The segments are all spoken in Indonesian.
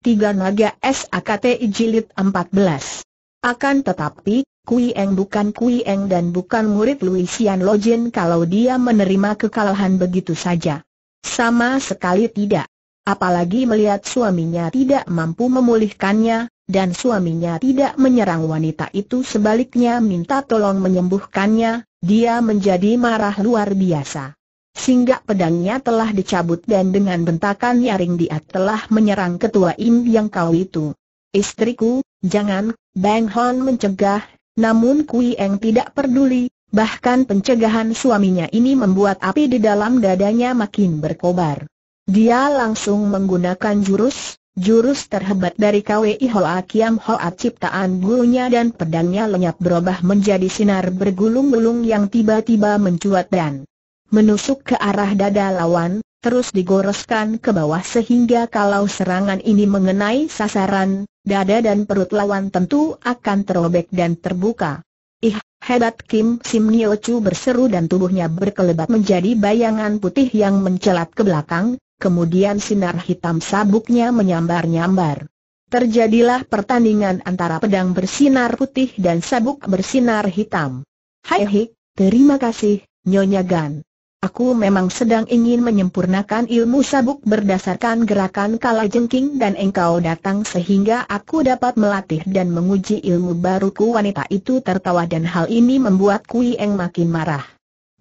Tiga Naga SAKTI Jilid 14 Akan tetapi, Kui Eng bukan Kui Eng dan bukan murid Luisian Lojin kalau dia menerima kekalahan begitu saja. Sama sekali tidak. Apalagi melihat suaminya tidak mampu memulihkannya, dan suaminya tidak menyerang wanita itu sebaliknya minta tolong menyembuhkannya, dia menjadi marah luar biasa. Sehingga pedangnya telah dicabut dan dengan bentakan nyaring dia telah menyerang ketua Im yang kau itu. Istriku, jangan, Bang Hon mencegah, namun Kui Eng tidak peduli, bahkan pencegahan suaminya ini membuat api di dalam dadanya makin berkobar. Dia langsung menggunakan jurus, jurus terhebat dari KWI Hoa Kiam Hoa ciptaan gurunya dan pedangnya lenyap berubah menjadi sinar bergulung-gulung yang tiba-tiba mencuat dan menusuk ke arah dada lawan, terus digoreskan ke bawah sehingga kalau serangan ini mengenai sasaran, dada dan perut lawan tentu akan terobek dan terbuka. Ih, hebat Kim Sim Nyo Chu berseru dan tubuhnya berkelebat menjadi bayangan putih yang mencelat ke belakang, kemudian sinar hitam sabuknya menyambar-nyambar. Terjadilah pertandingan antara pedang bersinar putih dan sabuk bersinar hitam. Hai hik, terima kasih, Nyonya Gan. Aku memang sedang ingin menyempurnakan ilmu sabuk berdasarkan gerakan kalajengking dan engkau datang sehingga aku dapat melatih dan menguji ilmu baruku wanita itu tertawa dan hal ini membuat Kui Eng makin marah.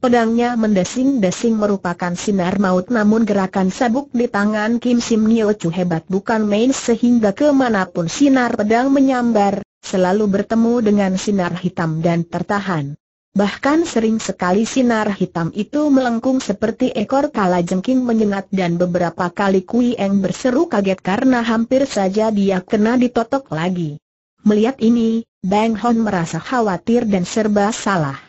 Pedangnya mendesing-desing merupakan sinar maut namun gerakan sabuk di tangan Kim Sim Nyo Chu hebat bukan main sehingga kemanapun sinar pedang menyambar, selalu bertemu dengan sinar hitam dan tertahan. Bahkan sering sekali sinar hitam itu melengkung seperti ekor kala jengking menyengat dan beberapa kali Kui Eng berseru kaget karena hampir saja dia kena ditotok lagi. Melihat ini, Bang Hon merasa khawatir dan serba salah.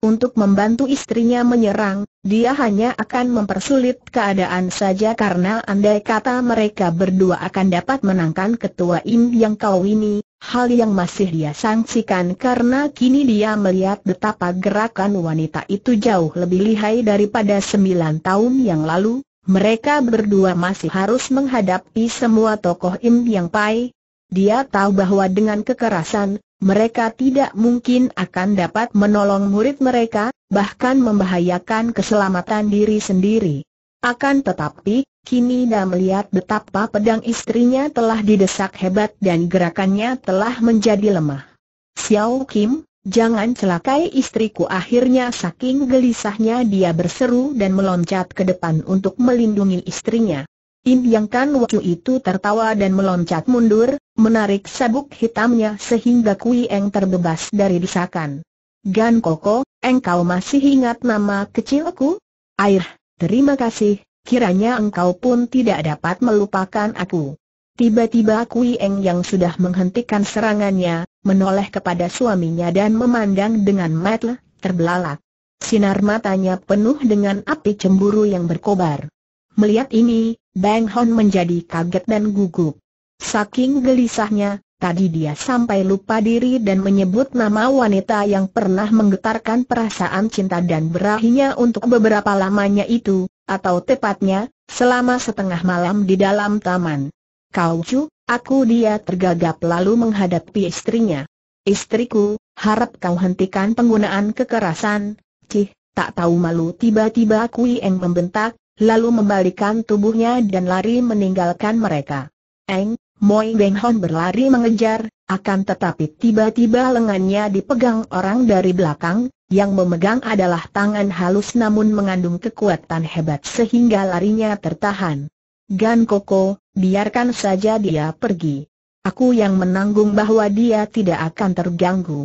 Untuk membantu istrinya menyerang, dia hanya akan mempersulit keadaan saja karena andai kata mereka berdua akan dapat menangkan ketua Im yang kau ini, hal yang masih dia sangsikan karena kini dia melihat betapa gerakan wanita itu jauh lebih lihai daripada sembilan tahun yang lalu, mereka berdua masih harus menghadapi semua tokoh Im yang pai. Dia tahu bahwa dengan kekerasan, mereka tidak mungkin akan dapat menolong murid mereka, bahkan membahayakan keselamatan diri sendiri. Akan tetapi, kini Da melihat betapa pedang istrinya telah didesak hebat dan gerakannya telah menjadi lemah. Xiao Kim, jangan celakai istriku akhirnya saking gelisahnya dia berseru dan meloncat ke depan untuk melindungi istrinya. Im Yang Kan Wacu itu tertawa dan meloncat mundur, menarik sabuk hitamnya sehingga Kui Eng terbebas dari disakan. Gan Koko, engkau masih ingat nama kecilku? Air, terima kasih, kiranya engkau pun tidak dapat melupakan aku. Tiba-tiba Kui Eng yang sudah menghentikan serangannya, menoleh kepada suaminya dan memandang dengan matlah, terbelalak. Sinar matanya penuh dengan api cemburu yang berkobar. Melihat ini, Bang Hon menjadi kaget dan gugup. Saking gelisahnya, tadi dia sampai lupa diri dan menyebut nama wanita yang pernah menggetarkan perasaan cinta dan berahinya untuk beberapa lamanya itu, atau tepatnya, selama setengah malam di dalam taman. Kau cu, aku dia tergagap lalu menghadapi istrinya. Istriku, harap kau hentikan penggunaan kekerasan, cih, tak tahu malu tiba-tiba Kui Eng membentak, lalu membalikan tubuhnya dan lari meninggalkan mereka. Eng, Moi Beng Hon berlari mengejar, akan tetapi tiba-tiba lengannya dipegang orang dari belakang, yang memegang adalah tangan halus namun mengandung kekuatan hebat sehingga larinya tertahan. Gan Koko, biarkan saja dia pergi. Aku yang menanggung bahwa dia tidak akan terganggu.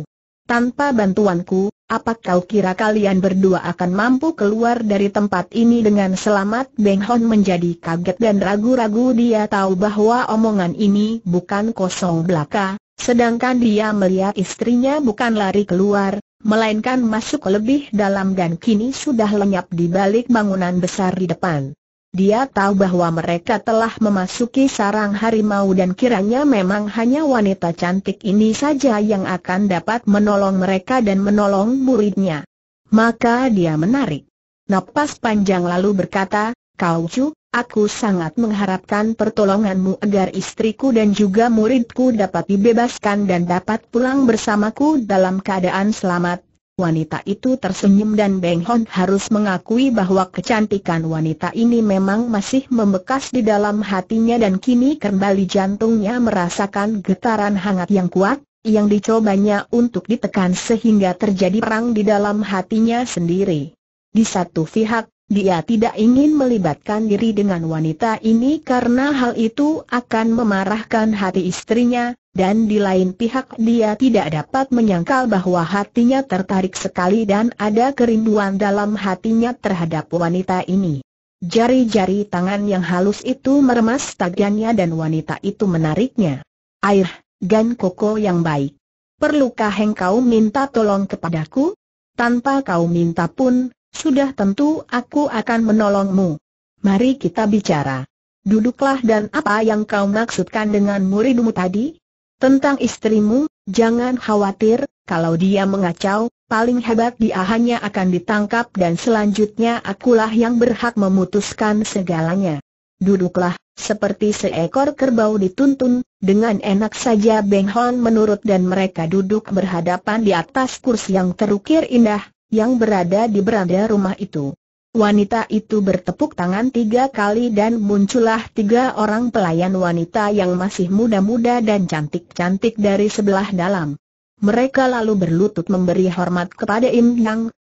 Tanpa bantuanku, apa kau kira kalian berdua akan mampu keluar dari tempat ini dengan selamat? Beng Hon menjadi kaget dan ragu-ragu dia tahu bahwa omongan ini bukan kosong belaka, sedangkan dia melihat istrinya bukan lari keluar, melainkan masuk lebih dalam dan kini sudah lenyap di balik bangunan besar di depan. Dia tahu bahwa mereka telah memasuki sarang harimau dan kiranya memang hanya wanita cantik ini saja yang akan dapat menolong mereka dan menolong muridnya. Maka dia menarik. Napas panjang lalu berkata, Kau Chu, aku sangat mengharapkan pertolonganmu agar istriku dan juga muridku dapat dibebaskan dan dapat pulang bersamaku dalam keadaan selamat, Wanita itu tersenyum dan Beng Hon harus mengakui bahwa kecantikan wanita ini memang masih membekas di dalam hatinya dan kini kembali jantungnya merasakan getaran hangat yang kuat, yang dicobanya untuk ditekan sehingga terjadi perang di dalam hatinya sendiri. Di satu pihak, dia tidak ingin melibatkan diri dengan wanita ini karena hal itu akan memarahkan hati istrinya, dan di lain pihak dia tidak dapat menyangkal bahwa hatinya tertarik sekali dan ada kerinduan dalam hatinya terhadap wanita ini. Jari-jari tangan yang halus itu meremas tagiannya dan wanita itu menariknya. Air, Gan Koko yang baik. Perlukah engkau minta tolong kepadaku? Tanpa kau minta pun, sudah tentu aku akan menolongmu. Mari kita bicara. Duduklah dan apa yang kau maksudkan dengan muridmu tadi? Tentang istrimu, jangan khawatir, kalau dia mengacau, paling hebat dia hanya akan ditangkap dan selanjutnya akulah yang berhak memutuskan segalanya. Duduklah, seperti seekor kerbau dituntun, dengan enak saja Beng Hon menurut dan mereka duduk berhadapan di atas kursi yang terukir indah, yang berada di beranda rumah itu. Wanita itu bertepuk tangan tiga kali dan muncullah tiga orang pelayan wanita yang masih muda-muda dan cantik-cantik dari sebelah dalam. Mereka lalu berlutut memberi hormat kepada Im Yang,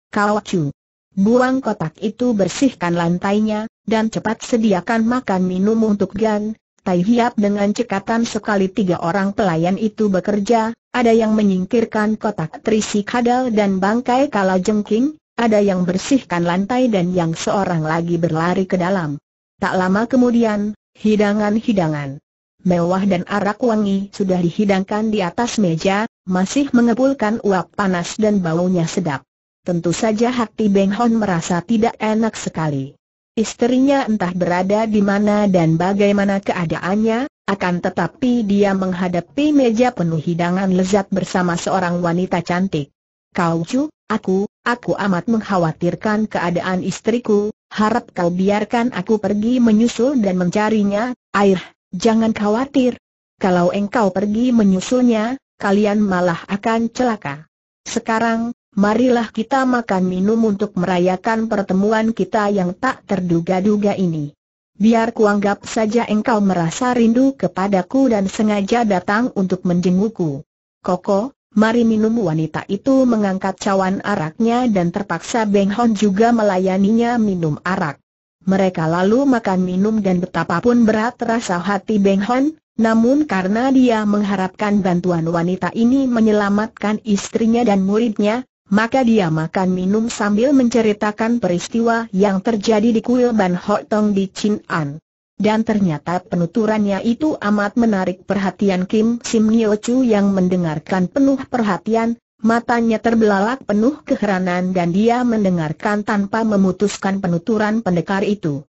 Chu. Buang kotak itu bersihkan lantainya, dan cepat sediakan makan minum untuk Gan, Tai Hiap dengan cekatan sekali tiga orang pelayan itu bekerja, ada yang menyingkirkan kotak terisi kadal dan bangkai kalau jengking, ada yang bersihkan lantai dan yang seorang lagi berlari ke dalam. Tak lama kemudian, hidangan-hidangan mewah dan arak wangi sudah dihidangkan di atas meja, masih mengepulkan uap panas dan baunya sedap. Tentu saja hati Beng Hon merasa tidak enak sekali. Istrinya entah berada di mana dan bagaimana keadaannya, akan tetapi dia menghadapi meja penuh hidangan lezat bersama seorang wanita cantik. Kau cu, aku, aku amat mengkhawatirkan keadaan istriku, harap kau biarkan aku pergi menyusul dan mencarinya, air, jangan khawatir. Kalau engkau pergi menyusulnya, kalian malah akan celaka. Sekarang, marilah kita makan minum untuk merayakan pertemuan kita yang tak terduga-duga ini biar kuanggap saja engkau merasa rindu kepadaku dan sengaja datang untuk menjengukku. Koko, mari minum wanita itu mengangkat cawan araknya dan terpaksa Beng Hon juga melayaninya minum arak. Mereka lalu makan minum dan betapapun berat rasa hati Beng Hon, namun karena dia mengharapkan bantuan wanita ini menyelamatkan istrinya dan muridnya, maka dia makan minum sambil menceritakan peristiwa yang terjadi di kuil Ban Hok Tong di Chin An. Dan ternyata penuturannya itu amat menarik perhatian Kim Sim Nyo Chu yang mendengarkan penuh perhatian, matanya terbelalak penuh keheranan dan dia mendengarkan tanpa memutuskan penuturan pendekar itu.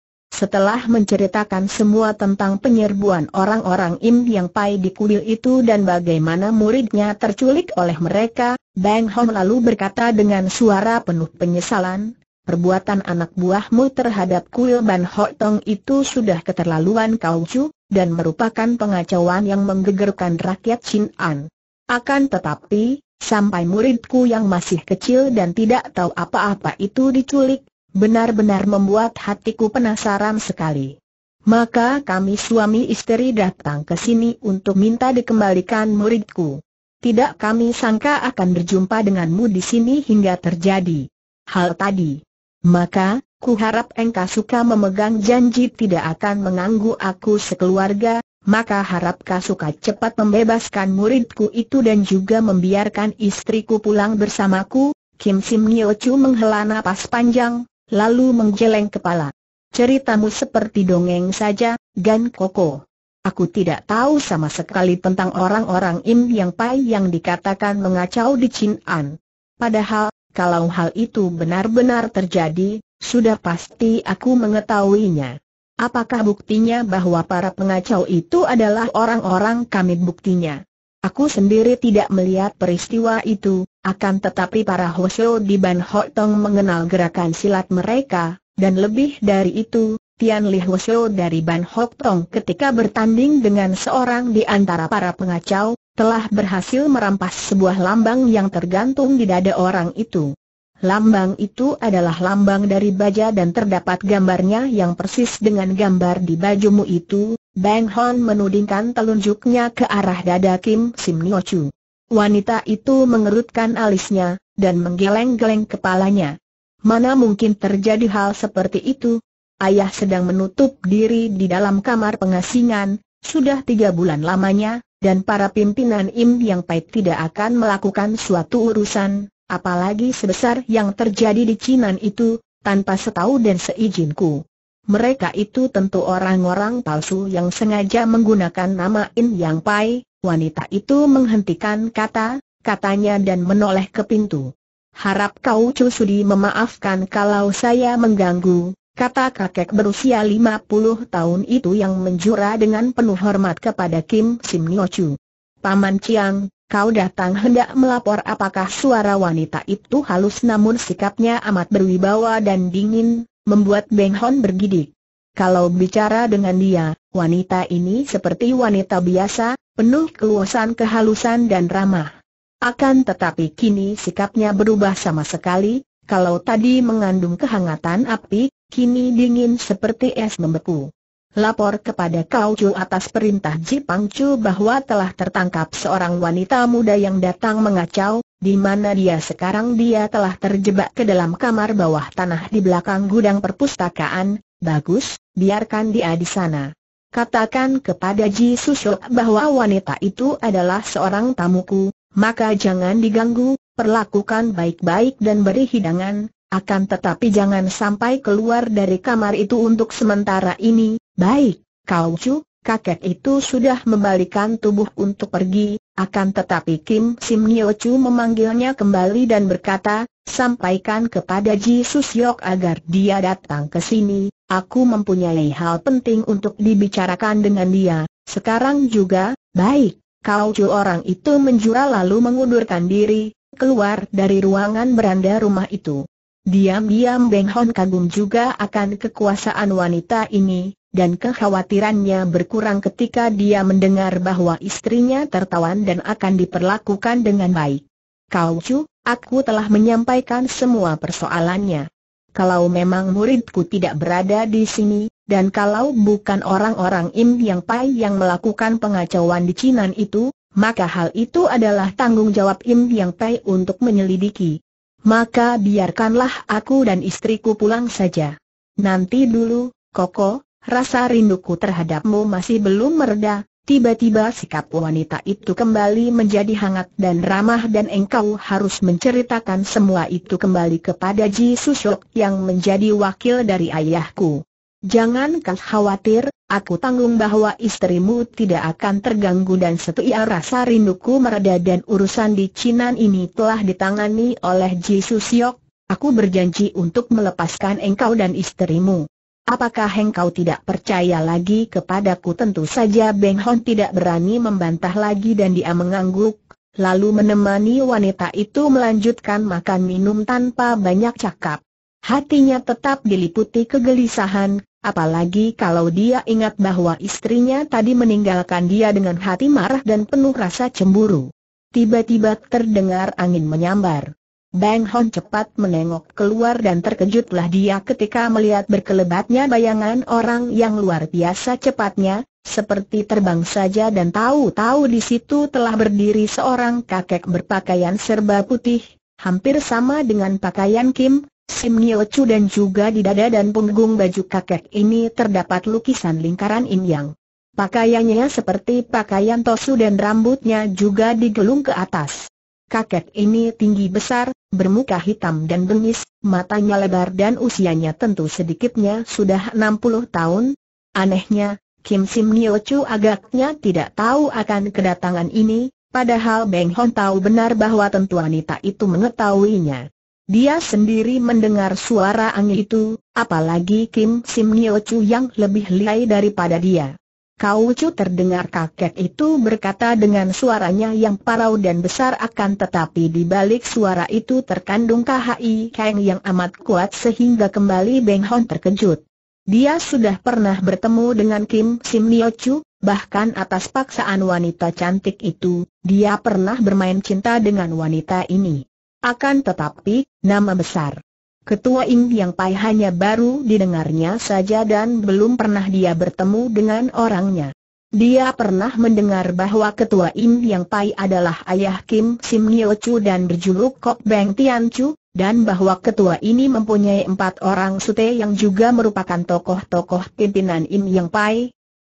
Setelah menceritakan semua tentang penyerbuan orang-orang Im yang pai di kuil itu dan bagaimana muridnya terculik oleh mereka, Bang Hong lalu berkata dengan suara penuh penyesalan, Perbuatan anak buahmu terhadap kuil Ban Ho Tong itu sudah keterlaluan kau cu, dan merupakan pengacauan yang menggegerkan rakyat Chin An. Akan tetapi, sampai muridku yang masih kecil dan tidak tahu apa-apa itu diculik, Benar-benar membuat hatiku penasaran sekali. Maka kami suami istri datang ke sini untuk minta dikembalikan muridku. Tidak kami sangka akan berjumpa denganmu di sini hingga terjadi hal tadi. Maka, ku harap engkau suka memegang janji tidak akan mengganggu aku sekeluarga, maka harap kau suka cepat membebaskan muridku itu dan juga membiarkan istriku pulang bersamaku. Kim Sim Nyo Chu menghela napas panjang, lalu menggeleng kepala. Ceritamu seperti dongeng saja, Gan Koko. Aku tidak tahu sama sekali tentang orang-orang Im Yang Pai yang dikatakan mengacau di Chin'an. Padahal, kalau hal itu benar-benar terjadi, sudah pasti aku mengetahuinya. Apakah buktinya bahwa para pengacau itu adalah orang-orang kami buktinya? Aku sendiri tidak melihat peristiwa itu, akan tetapi para Hoshio di Ban Ho Tong mengenal gerakan silat mereka, dan lebih dari itu, Tian Li Hoshio dari Ban Ho Tong ketika bertanding dengan seorang di antara para pengacau, telah berhasil merampas sebuah lambang yang tergantung di dada orang itu. Lambang itu adalah lambang dari baja dan terdapat gambarnya yang persis dengan gambar di bajumu itu. Bang Hon menudingkan telunjuknya ke arah dada Kim Sim Nyo Chu. Wanita itu mengerutkan alisnya, dan menggeleng-geleng kepalanya. Mana mungkin terjadi hal seperti itu? Ayah sedang menutup diri di dalam kamar pengasingan, sudah tiga bulan lamanya, dan para pimpinan Im yang Pai tidak akan melakukan suatu urusan, apalagi sebesar yang terjadi di Cinan itu, tanpa setahu dan seizinku. Mereka itu tentu orang-orang palsu yang sengaja menggunakan nama Im Yang Pai, Wanita itu menghentikan kata, katanya dan menoleh ke pintu. Harap kau cusudi memaafkan kalau saya mengganggu, kata kakek berusia 50 tahun itu yang menjura dengan penuh hormat kepada Kim Sim Paman Chiang, kau datang hendak melapor apakah suara wanita itu halus namun sikapnya amat berwibawa dan dingin, membuat Beng Hon bergidik. Kalau bicara dengan dia, wanita ini seperti wanita biasa, penuh keluasan kehalusan dan ramah. Akan tetapi kini sikapnya berubah sama sekali, kalau tadi mengandung kehangatan api, kini dingin seperti es membeku. Lapor kepada Kau Chu atas perintah Ji Chu bahwa telah tertangkap seorang wanita muda yang datang mengacau, di mana dia sekarang dia telah terjebak ke dalam kamar bawah tanah di belakang gudang perpustakaan, bagus, biarkan dia di sana. Katakan kepada Ji Susho bahwa wanita itu adalah seorang tamuku, maka jangan diganggu, perlakukan baik-baik dan beri hidangan, akan tetapi jangan sampai keluar dari kamar itu untuk sementara ini, baik, kau cu, kakek itu sudah membalikan tubuh untuk pergi, akan tetapi Kim Sim Nyo Chu memanggilnya kembali dan berkata, Sampaikan kepada Ji Susyok agar dia datang ke sini, aku mempunyai hal penting untuk dibicarakan dengan dia, sekarang juga, baik, kau cu orang itu menjura lalu mengundurkan diri, keluar dari ruangan beranda rumah itu. Diam-diam Beng Hon kagum juga akan kekuasaan wanita ini, dan kekhawatirannya berkurang ketika dia mendengar bahwa istrinya tertawan dan akan diperlakukan dengan baik. Kau Cu, aku telah menyampaikan semua persoalannya. Kalau memang muridku tidak berada di sini, dan kalau bukan orang-orang Im Yang Pai yang melakukan pengacauan di Cina itu, maka hal itu adalah tanggung jawab Im Yang Pai untuk menyelidiki. Maka biarkanlah aku dan istriku pulang saja. Nanti dulu, Koko, rasa rinduku terhadapmu masih belum mereda, Tiba-tiba sikap wanita itu kembali menjadi hangat dan ramah dan engkau harus menceritakan semua itu kembali kepada Ji Susok yang menjadi wakil dari ayahku. Jangan kau khawatir, aku tanggung bahwa istrimu tidak akan terganggu dan setia rasa rinduku mereda dan urusan di Cinan ini telah ditangani oleh Ji Susok. Aku berjanji untuk melepaskan engkau dan istrimu. Apakah engkau tidak percaya lagi kepadaku? Tentu saja Beng Hon tidak berani membantah lagi dan dia mengangguk, lalu menemani wanita itu melanjutkan makan minum tanpa banyak cakap. Hatinya tetap diliputi kegelisahan, apalagi kalau dia ingat bahwa istrinya tadi meninggalkan dia dengan hati marah dan penuh rasa cemburu. Tiba-tiba terdengar angin menyambar. Bang Hon cepat menengok keluar dan terkejutlah dia ketika melihat berkelebatnya bayangan orang yang luar biasa cepatnya, seperti terbang saja dan tahu-tahu di situ telah berdiri seorang kakek berpakaian serba putih, hampir sama dengan pakaian Kim, Sim Nio Chu dan juga di dada dan punggung baju kakek ini terdapat lukisan lingkaran in yang. Pakaiannya seperti pakaian tosu dan rambutnya juga digelung ke atas. Kakek ini tinggi besar, bermuka hitam dan bengis, matanya lebar dan usianya tentu sedikitnya sudah 60 tahun. Anehnya, Kim Sim Nio Chu agaknya tidak tahu akan kedatangan ini, padahal Beng Hon tahu benar bahwa tentu wanita itu mengetahuinya. Dia sendiri mendengar suara angin itu, apalagi Kim Sim Nio Chu yang lebih lihai daripada dia. Kau cu terdengar kakek itu berkata dengan suaranya yang parau dan besar akan tetapi di balik suara itu terkandung KHI Kang yang amat kuat sehingga kembali Beng Hon terkejut. Dia sudah pernah bertemu dengan Kim Sim Nio Chu, bahkan atas paksaan wanita cantik itu, dia pernah bermain cinta dengan wanita ini. Akan tetapi, nama besar Ketua Ing Yang Pai hanya baru didengarnya saja dan belum pernah dia bertemu dengan orangnya. Dia pernah mendengar bahwa Ketua Im Yang Pai adalah ayah Kim Sim Nio Chu dan berjuluk Kok Beng Tian Chu, dan bahwa ketua ini mempunyai empat orang sute yang juga merupakan tokoh-tokoh pimpinan Im Yang Pai.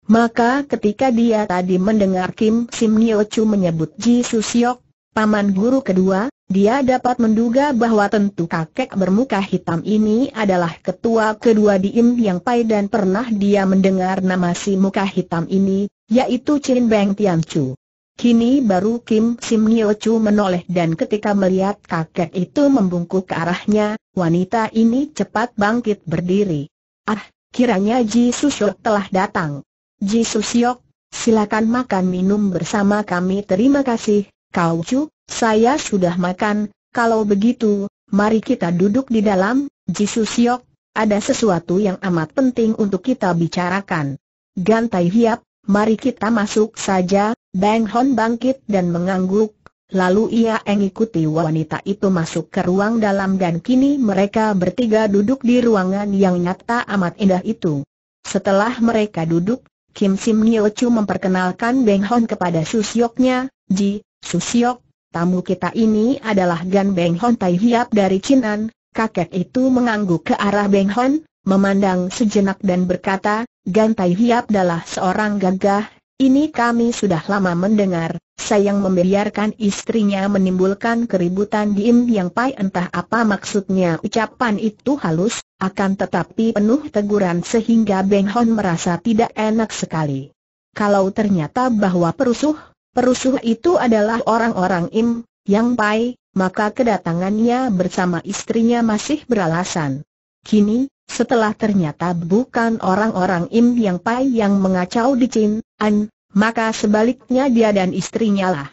Maka ketika dia tadi mendengar Kim Sim Nio Chu menyebut Ji su Siok, paman guru kedua, dia dapat menduga bahwa tentu kakek bermuka hitam ini adalah ketua kedua di Im Yang Pai dan pernah dia mendengar nama si muka hitam ini, yaitu Chin Beng Tian Chu. Kini baru Kim Sim Nyo Chu menoleh dan ketika melihat kakek itu membungkuk ke arahnya, wanita ini cepat bangkit berdiri. Ah, kiranya Ji Su Shok telah datang. Ji Su Shok, silakan makan minum bersama kami terima kasih, Kau Chu, saya sudah makan, kalau begitu, mari kita duduk di dalam, Jisus Yok, ada sesuatu yang amat penting untuk kita bicarakan. Gantai Hiap, mari kita masuk saja, Bang Hon bangkit dan mengangguk, Lalu ia mengikuti wanita itu masuk ke ruang dalam dan kini mereka bertiga duduk di ruangan yang nyata amat indah itu. Setelah mereka duduk, Kim Sim Nyo Chu memperkenalkan Beng Hon kepada Susyoknya, Ji, Susyok, Tamu kita ini adalah Gan Beng Hon Tai Hiap dari Chinan, kakek itu mengangguk ke arah Beng Hon, memandang sejenak dan berkata, Gan Tai Hiap adalah seorang gagah, ini kami sudah lama mendengar, sayang membiarkan istrinya menimbulkan keributan di Im Yang Pai entah apa maksudnya ucapan itu halus, akan tetapi penuh teguran sehingga Beng Hon merasa tidak enak sekali. Kalau ternyata bahwa perusuh Perusuh itu adalah orang-orang Im, Yang Pai, maka kedatangannya bersama istrinya masih beralasan. Kini, setelah ternyata bukan orang-orang Im Yang Pai yang mengacau di Chin An, maka sebaliknya dia dan istrinya lah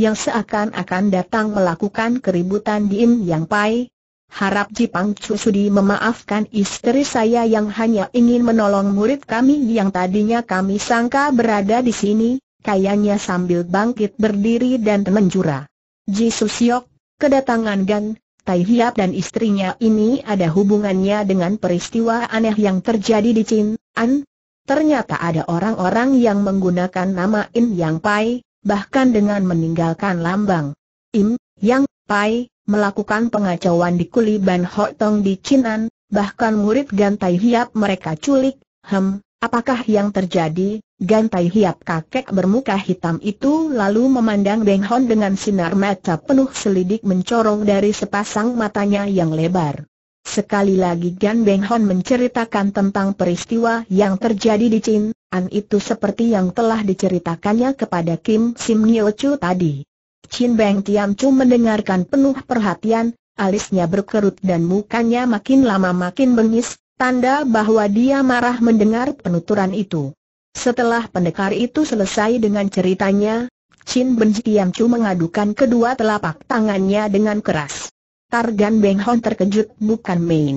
yang seakan-akan datang melakukan keributan di Im Yang Pai. Harap Jipang Chu Sudi memaafkan istri saya yang hanya ingin menolong murid kami yang tadinya kami sangka berada di sini, pakaiannya sambil bangkit berdiri dan menjura. Ji Susiok, kedatangan Gan, Tai Hiap dan istrinya ini ada hubungannya dengan peristiwa aneh yang terjadi di Chin An. Ternyata ada orang-orang yang menggunakan nama In Yang Pai, bahkan dengan meninggalkan lambang Im Yang Pai, melakukan pengacauan di Kuli Ban Hok Tong di Chinan, bahkan murid Gan Tai Hiap mereka culik. Hem, apakah yang terjadi? Gantai hiap kakek bermuka hitam itu lalu memandang Beng Hon dengan sinar mata penuh selidik mencorong dari sepasang matanya yang lebar. Sekali lagi Gan Beng Hon menceritakan tentang peristiwa yang terjadi di Chin, An itu seperti yang telah diceritakannya kepada Kim Sim Nyo Chu tadi. Chin Beng Tiam Chu mendengarkan penuh perhatian, alisnya berkerut dan mukanya makin lama makin bengis, tanda bahwa dia marah mendengar penuturan itu. Setelah pendekar itu selesai dengan ceritanya, Chin Ben Chu mengadukan kedua telapak tangannya dengan keras. Targan Beng Hon terkejut bukan main.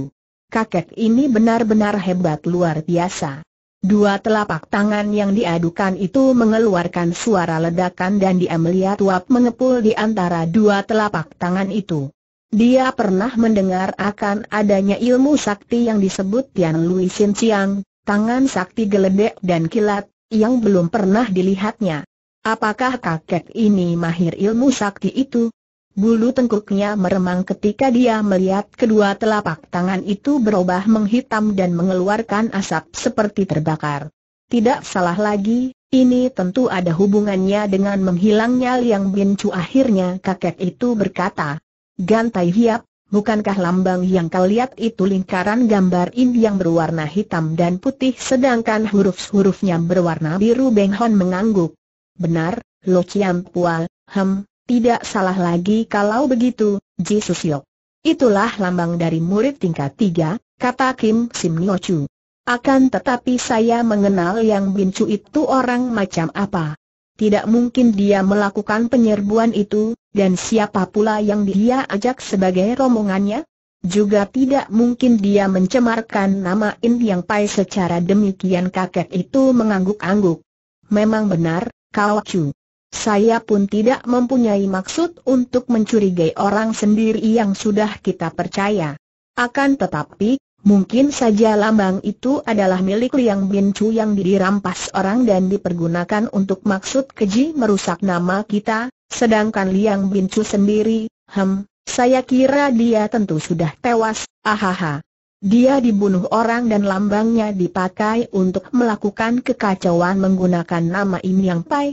Kakek ini benar-benar hebat luar biasa. Dua telapak tangan yang diadukan itu mengeluarkan suara ledakan dan dia melihat uap mengepul di antara dua telapak tangan itu. Dia pernah mendengar akan adanya ilmu sakti yang disebut Tian Lui Sin Chiang, tangan sakti geledek dan kilat, yang belum pernah dilihatnya. Apakah kakek ini mahir ilmu sakti itu? Bulu tengkuknya meremang ketika dia melihat kedua telapak tangan itu berubah menghitam dan mengeluarkan asap seperti terbakar. Tidak salah lagi, ini tentu ada hubungannya dengan menghilangnya Liang Bin Chu akhirnya kakek itu berkata. Gantai Hiap, Bukankah lambang yang kau lihat itu lingkaran gambar in yang berwarna hitam dan putih sedangkan huruf-hurufnya berwarna biru Beng Hon mengangguk. Benar, Lo Chiam Pual, hem, tidak salah lagi kalau begitu, Ji Yok. Itulah lambang dari murid tingkat tiga, kata Kim Sim Nyo Chu. Akan tetapi saya mengenal yang Bin itu orang macam apa tidak mungkin dia melakukan penyerbuan itu, dan siapa pula yang dia ajak sebagai rombongannya? Juga tidak mungkin dia mencemarkan nama In Yang Pai secara demikian kakek itu mengangguk-angguk. Memang benar, Kau Chu. Saya pun tidak mempunyai maksud untuk mencurigai orang sendiri yang sudah kita percaya. Akan tetapi, Mungkin saja lambang itu adalah milik Liang Bin Chu yang dirampas orang dan dipergunakan untuk maksud keji merusak nama kita, sedangkan Liang Bin Chu sendiri, hem, saya kira dia tentu sudah tewas, ahaha. Dia dibunuh orang dan lambangnya dipakai untuk melakukan kekacauan menggunakan nama Im Yang Pai.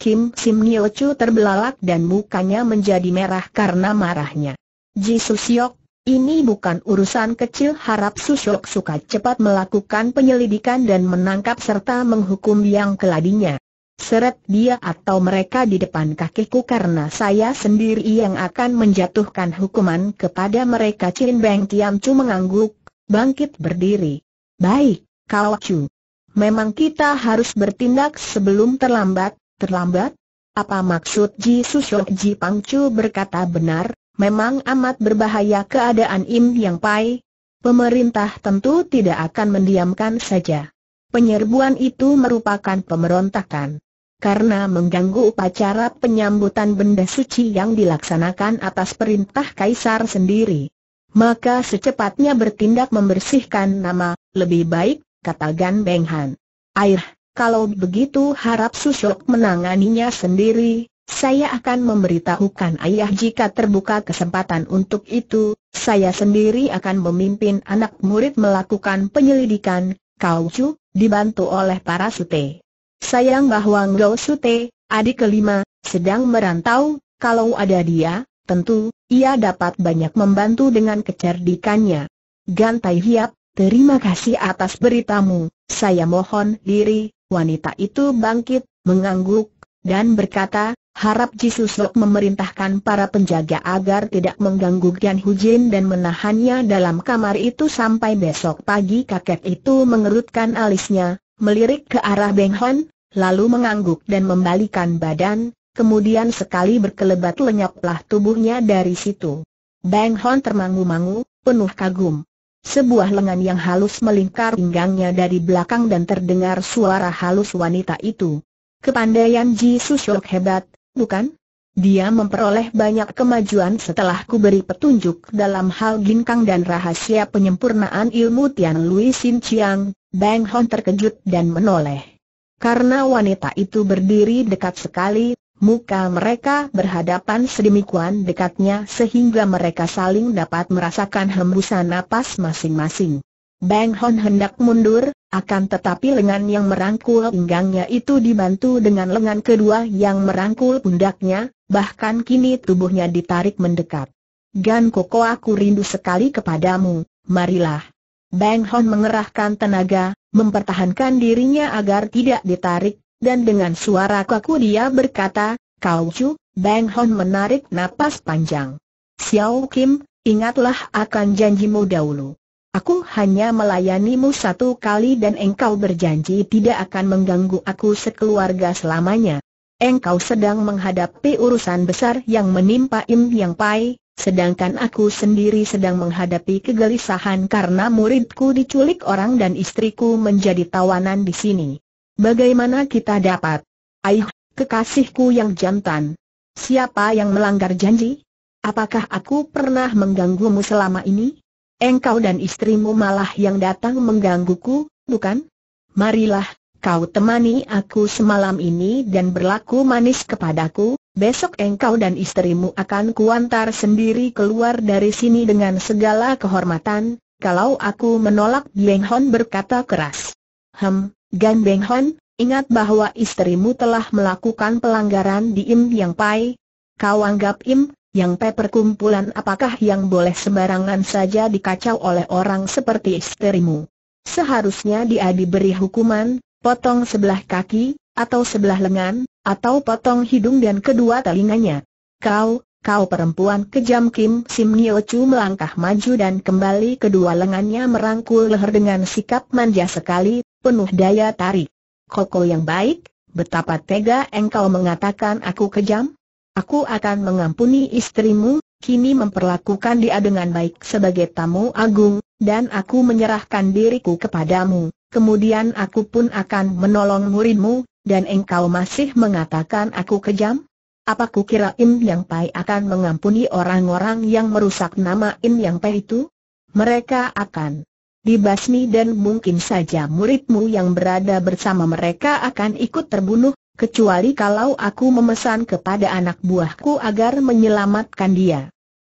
Kim Sim Nyo Chu terbelalak dan mukanya menjadi merah karena marahnya. Ji Su Siok, ini bukan urusan kecil harap Susyok suka cepat melakukan penyelidikan dan menangkap serta menghukum yang keladinya. Seret dia atau mereka di depan kakiku karena saya sendiri yang akan menjatuhkan hukuman kepada mereka Chin Beng Tiam Chu mengangguk, bangkit berdiri. Baik, Kau Chu. Memang kita harus bertindak sebelum terlambat, terlambat? Apa maksud Ji Susyok Ji Pangcu berkata benar, Memang amat berbahaya keadaan Im Yang Pai. Pemerintah tentu tidak akan mendiamkan saja. Penyerbuan itu merupakan pemberontakan. Karena mengganggu upacara penyambutan benda suci yang dilaksanakan atas perintah Kaisar sendiri. Maka secepatnya bertindak membersihkan nama, lebih baik, kata Gan Benghan. Air, kalau begitu harap Susok menanganinya sendiri, saya akan memberitahukan ayah jika terbuka kesempatan untuk itu, saya sendiri akan memimpin anak murid melakukan penyelidikan, Kau Chu, dibantu oleh para sute. Sayang bahwa Ngo Sute, adik kelima, sedang merantau, kalau ada dia, tentu, ia dapat banyak membantu dengan kecerdikannya. Gantai Hiap, terima kasih atas beritamu, saya mohon diri, wanita itu bangkit, mengangguk, dan berkata, Harap Jisusok memerintahkan para penjaga agar tidak mengganggu Kian Hujin dan menahannya dalam kamar itu sampai besok pagi kakek itu mengerutkan alisnya, melirik ke arah Beng Hon, lalu mengangguk dan membalikan badan, kemudian sekali berkelebat lenyaplah tubuhnya dari situ. Beng Hon termangu-mangu, penuh kagum. Sebuah lengan yang halus melingkar pinggangnya dari belakang dan terdengar suara halus wanita itu. Kepandaian Ji Susok hebat, bukan? Dia memperoleh banyak kemajuan setelah ku beri petunjuk dalam hal ginkang dan rahasia penyempurnaan ilmu Tian Lui Sin Chiang, Bang Hon terkejut dan menoleh. Karena wanita itu berdiri dekat sekali, muka mereka berhadapan sedemikian dekatnya sehingga mereka saling dapat merasakan hembusan napas masing-masing. Bang Hon hendak mundur, akan tetapi lengan yang merangkul pinggangnya itu dibantu dengan lengan kedua yang merangkul pundaknya, bahkan kini tubuhnya ditarik mendekat. Gan Koko aku rindu sekali kepadamu, marilah. Bang Hon mengerahkan tenaga, mempertahankan dirinya agar tidak ditarik, dan dengan suara kaku dia berkata, Kau Chu, Bang Hon menarik napas panjang. Xiao Kim, ingatlah akan janjimu dahulu. Aku hanya melayanimu satu kali dan engkau berjanji tidak akan mengganggu aku sekeluarga selamanya. Engkau sedang menghadapi urusan besar yang menimpa Im Yang Pai, sedangkan aku sendiri sedang menghadapi kegelisahan karena muridku diculik orang dan istriku menjadi tawanan di sini. Bagaimana kita dapat? Aih, kekasihku yang jantan. Siapa yang melanggar janji? Apakah aku pernah mengganggumu selama ini? Engkau dan istrimu malah yang datang menggangguku, bukan? Marilah, kau temani aku semalam ini dan berlaku manis kepadaku, besok engkau dan istrimu akan kuantar sendiri keluar dari sini dengan segala kehormatan, kalau aku menolak Beng Hon berkata keras. Hem, Gan Beng Hon, ingat bahwa istrimu telah melakukan pelanggaran di Im Yang Pai. Kau anggap Im, yang peperkumpulan, apakah yang boleh sembarangan saja dikacau oleh orang seperti istrimu. Seharusnya dia diberi hukuman, potong sebelah kaki, atau sebelah lengan, atau potong hidung dan kedua telinganya. Kau, kau perempuan kejam Kim Sim Nyo Chu melangkah maju dan kembali kedua lengannya merangkul leher dengan sikap manja sekali, penuh daya tarik. Koko yang baik, betapa tega engkau mengatakan aku kejam? Aku akan mengampuni istrimu, kini memperlakukan dia dengan baik sebagai tamu agung, dan aku menyerahkan diriku kepadamu. Kemudian aku pun akan menolong muridmu, dan engkau masih mengatakan aku kejam? Apa kukira Im Yang Pai akan mengampuni orang-orang yang merusak nama Im Yang Pai itu? Mereka akan dibasmi dan mungkin saja muridmu yang berada bersama mereka akan ikut terbunuh, kecuali kalau aku memesan kepada anak buahku agar menyelamatkan dia.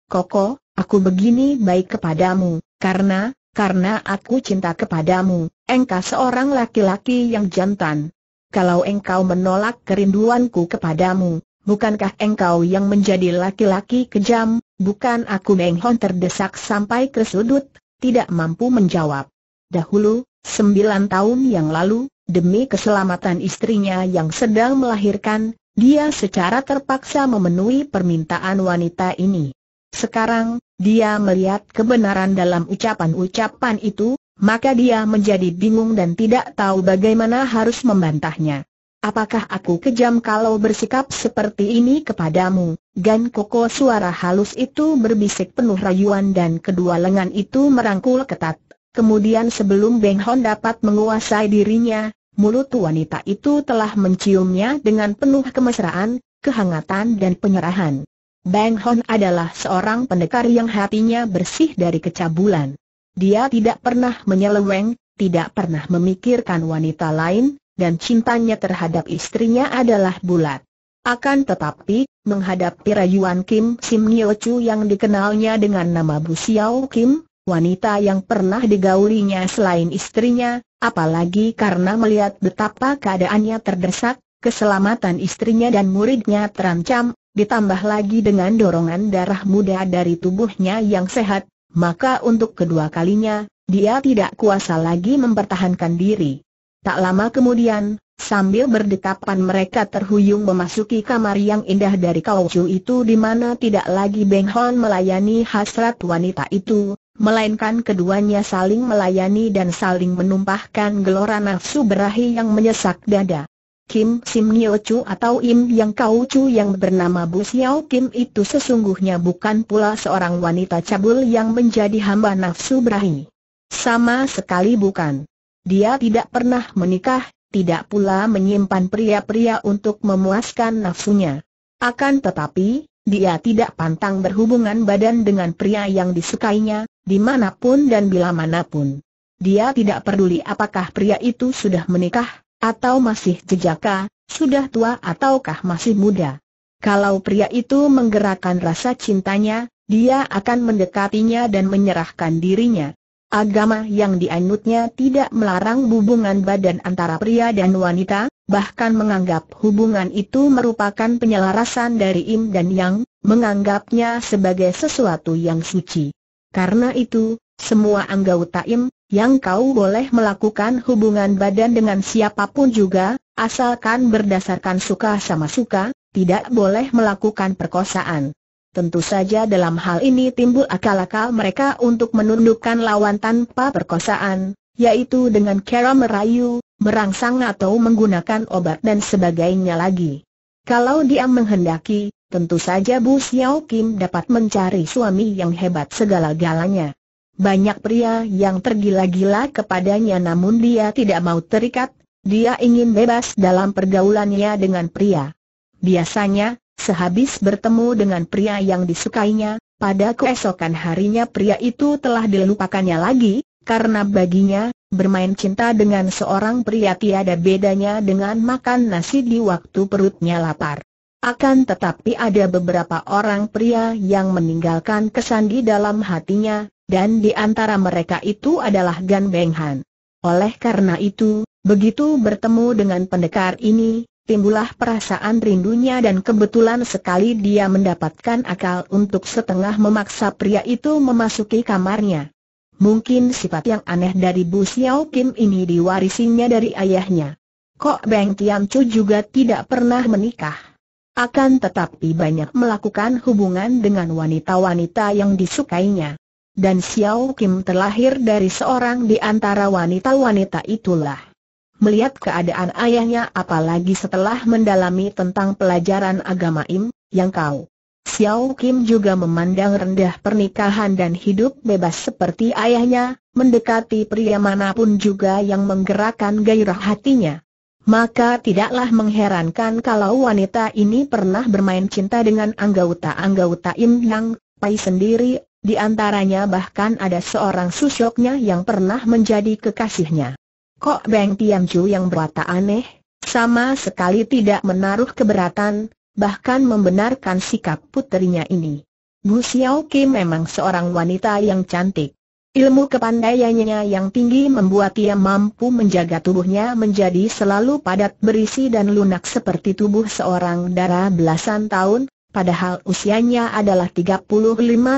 Koko, aku begini baik kepadamu, karena, karena aku cinta kepadamu, engkau seorang laki-laki yang jantan. Kalau engkau menolak kerinduanku kepadamu, bukankah engkau yang menjadi laki-laki kejam, bukan aku Menghon terdesak sampai ke sudut, tidak mampu menjawab. Dahulu, sembilan tahun yang lalu, Demi keselamatan istrinya yang sedang melahirkan, dia secara terpaksa memenuhi permintaan wanita ini. Sekarang, dia melihat kebenaran dalam ucapan-ucapan itu, maka dia menjadi bingung dan tidak tahu bagaimana harus membantahnya. Apakah aku kejam kalau bersikap seperti ini kepadamu? Gan Koko suara halus itu berbisik penuh rayuan dan kedua lengan itu merangkul ketat. Kemudian sebelum Beng Hon dapat menguasai dirinya, mulut wanita itu telah menciumnya dengan penuh kemesraan, kehangatan dan penyerahan. Beng Hon adalah seorang pendekar yang hatinya bersih dari kecabulan. Dia tidak pernah menyeleweng, tidak pernah memikirkan wanita lain, dan cintanya terhadap istrinya adalah bulat. Akan tetapi, menghadapi rayuan Kim Sim Nyo Chu yang dikenalnya dengan nama Bu Xiao Kim, wanita yang pernah digaulinya selain istrinya, apalagi karena melihat betapa keadaannya terdesak, keselamatan istrinya dan muridnya terancam, ditambah lagi dengan dorongan darah muda dari tubuhnya yang sehat, maka untuk kedua kalinya, dia tidak kuasa lagi mempertahankan diri. Tak lama kemudian, sambil berdekapan mereka terhuyung memasuki kamar yang indah dari Kaucu itu di mana tidak lagi Beng Hon melayani hasrat wanita itu, melainkan keduanya saling melayani dan saling menumpahkan gelora nafsu berahi yang menyesak dada. Kim Sim Nyo Chu atau Im Yang Kau Chu yang bernama Bu Xiao Kim itu sesungguhnya bukan pula seorang wanita cabul yang menjadi hamba nafsu berahi. Sama sekali bukan. Dia tidak pernah menikah, tidak pula menyimpan pria-pria untuk memuaskan nafsunya. Akan tetapi, dia tidak pantang berhubungan badan dengan pria yang disukainya, dimanapun dan bila manapun. Dia tidak peduli apakah pria itu sudah menikah, atau masih jejaka, sudah tua ataukah masih muda. Kalau pria itu menggerakkan rasa cintanya, dia akan mendekatinya dan menyerahkan dirinya. Agama yang dianutnya tidak melarang hubungan badan antara pria dan wanita, bahkan menganggap hubungan itu merupakan penyelarasan dari Im dan Yang, menganggapnya sebagai sesuatu yang suci. Karena itu, semua anggota Im, yang kau boleh melakukan hubungan badan dengan siapapun juga, asalkan berdasarkan suka sama suka, tidak boleh melakukan perkosaan. Tentu saja dalam hal ini timbul akal-akal mereka untuk menundukkan lawan tanpa perkosaan, yaitu dengan cara merayu, merangsang atau menggunakan obat dan sebagainya lagi. Kalau dia menghendaki, tentu saja Bu Xiao Kim dapat mencari suami yang hebat segala-galanya. Banyak pria yang tergila-gila kepadanya namun dia tidak mau terikat, dia ingin bebas dalam pergaulannya dengan pria. Biasanya, Sehabis bertemu dengan pria yang disukainya, pada keesokan harinya pria itu telah dilupakannya lagi, karena baginya, bermain cinta dengan seorang pria tiada bedanya dengan makan nasi di waktu perutnya lapar. Akan tetapi ada beberapa orang pria yang meninggalkan kesan di dalam hatinya, dan di antara mereka itu adalah Gan Beng Han. Oleh karena itu, begitu bertemu dengan pendekar ini, timbullah perasaan rindunya dan kebetulan sekali dia mendapatkan akal untuk setengah memaksa pria itu memasuki kamarnya. Mungkin sifat yang aneh dari Bu Xiao Kim ini diwarisinya dari ayahnya. Kok Beng Tian Chu juga tidak pernah menikah. Akan tetapi banyak melakukan hubungan dengan wanita-wanita yang disukainya. Dan Xiao Kim terlahir dari seorang di antara wanita-wanita itulah. Melihat keadaan ayahnya apalagi setelah mendalami tentang pelajaran agama Im, yang kau Xiao Kim juga memandang rendah pernikahan dan hidup bebas seperti ayahnya, mendekati pria manapun juga yang menggerakkan gairah hatinya. Maka tidaklah mengherankan kalau wanita ini pernah bermain cinta dengan anggota-anggota Im Yang, Pai sendiri, di antaranya bahkan ada seorang susyoknya yang pernah menjadi kekasihnya. Kok Beng Tiamju yang berwata aneh, sama sekali tidak menaruh keberatan, bahkan membenarkan sikap puterinya ini. Bu Xiao memang seorang wanita yang cantik. Ilmu kepandaiannya yang tinggi membuat ia mampu menjaga tubuhnya menjadi selalu padat berisi dan lunak seperti tubuh seorang darah belasan tahun, padahal usianya adalah 35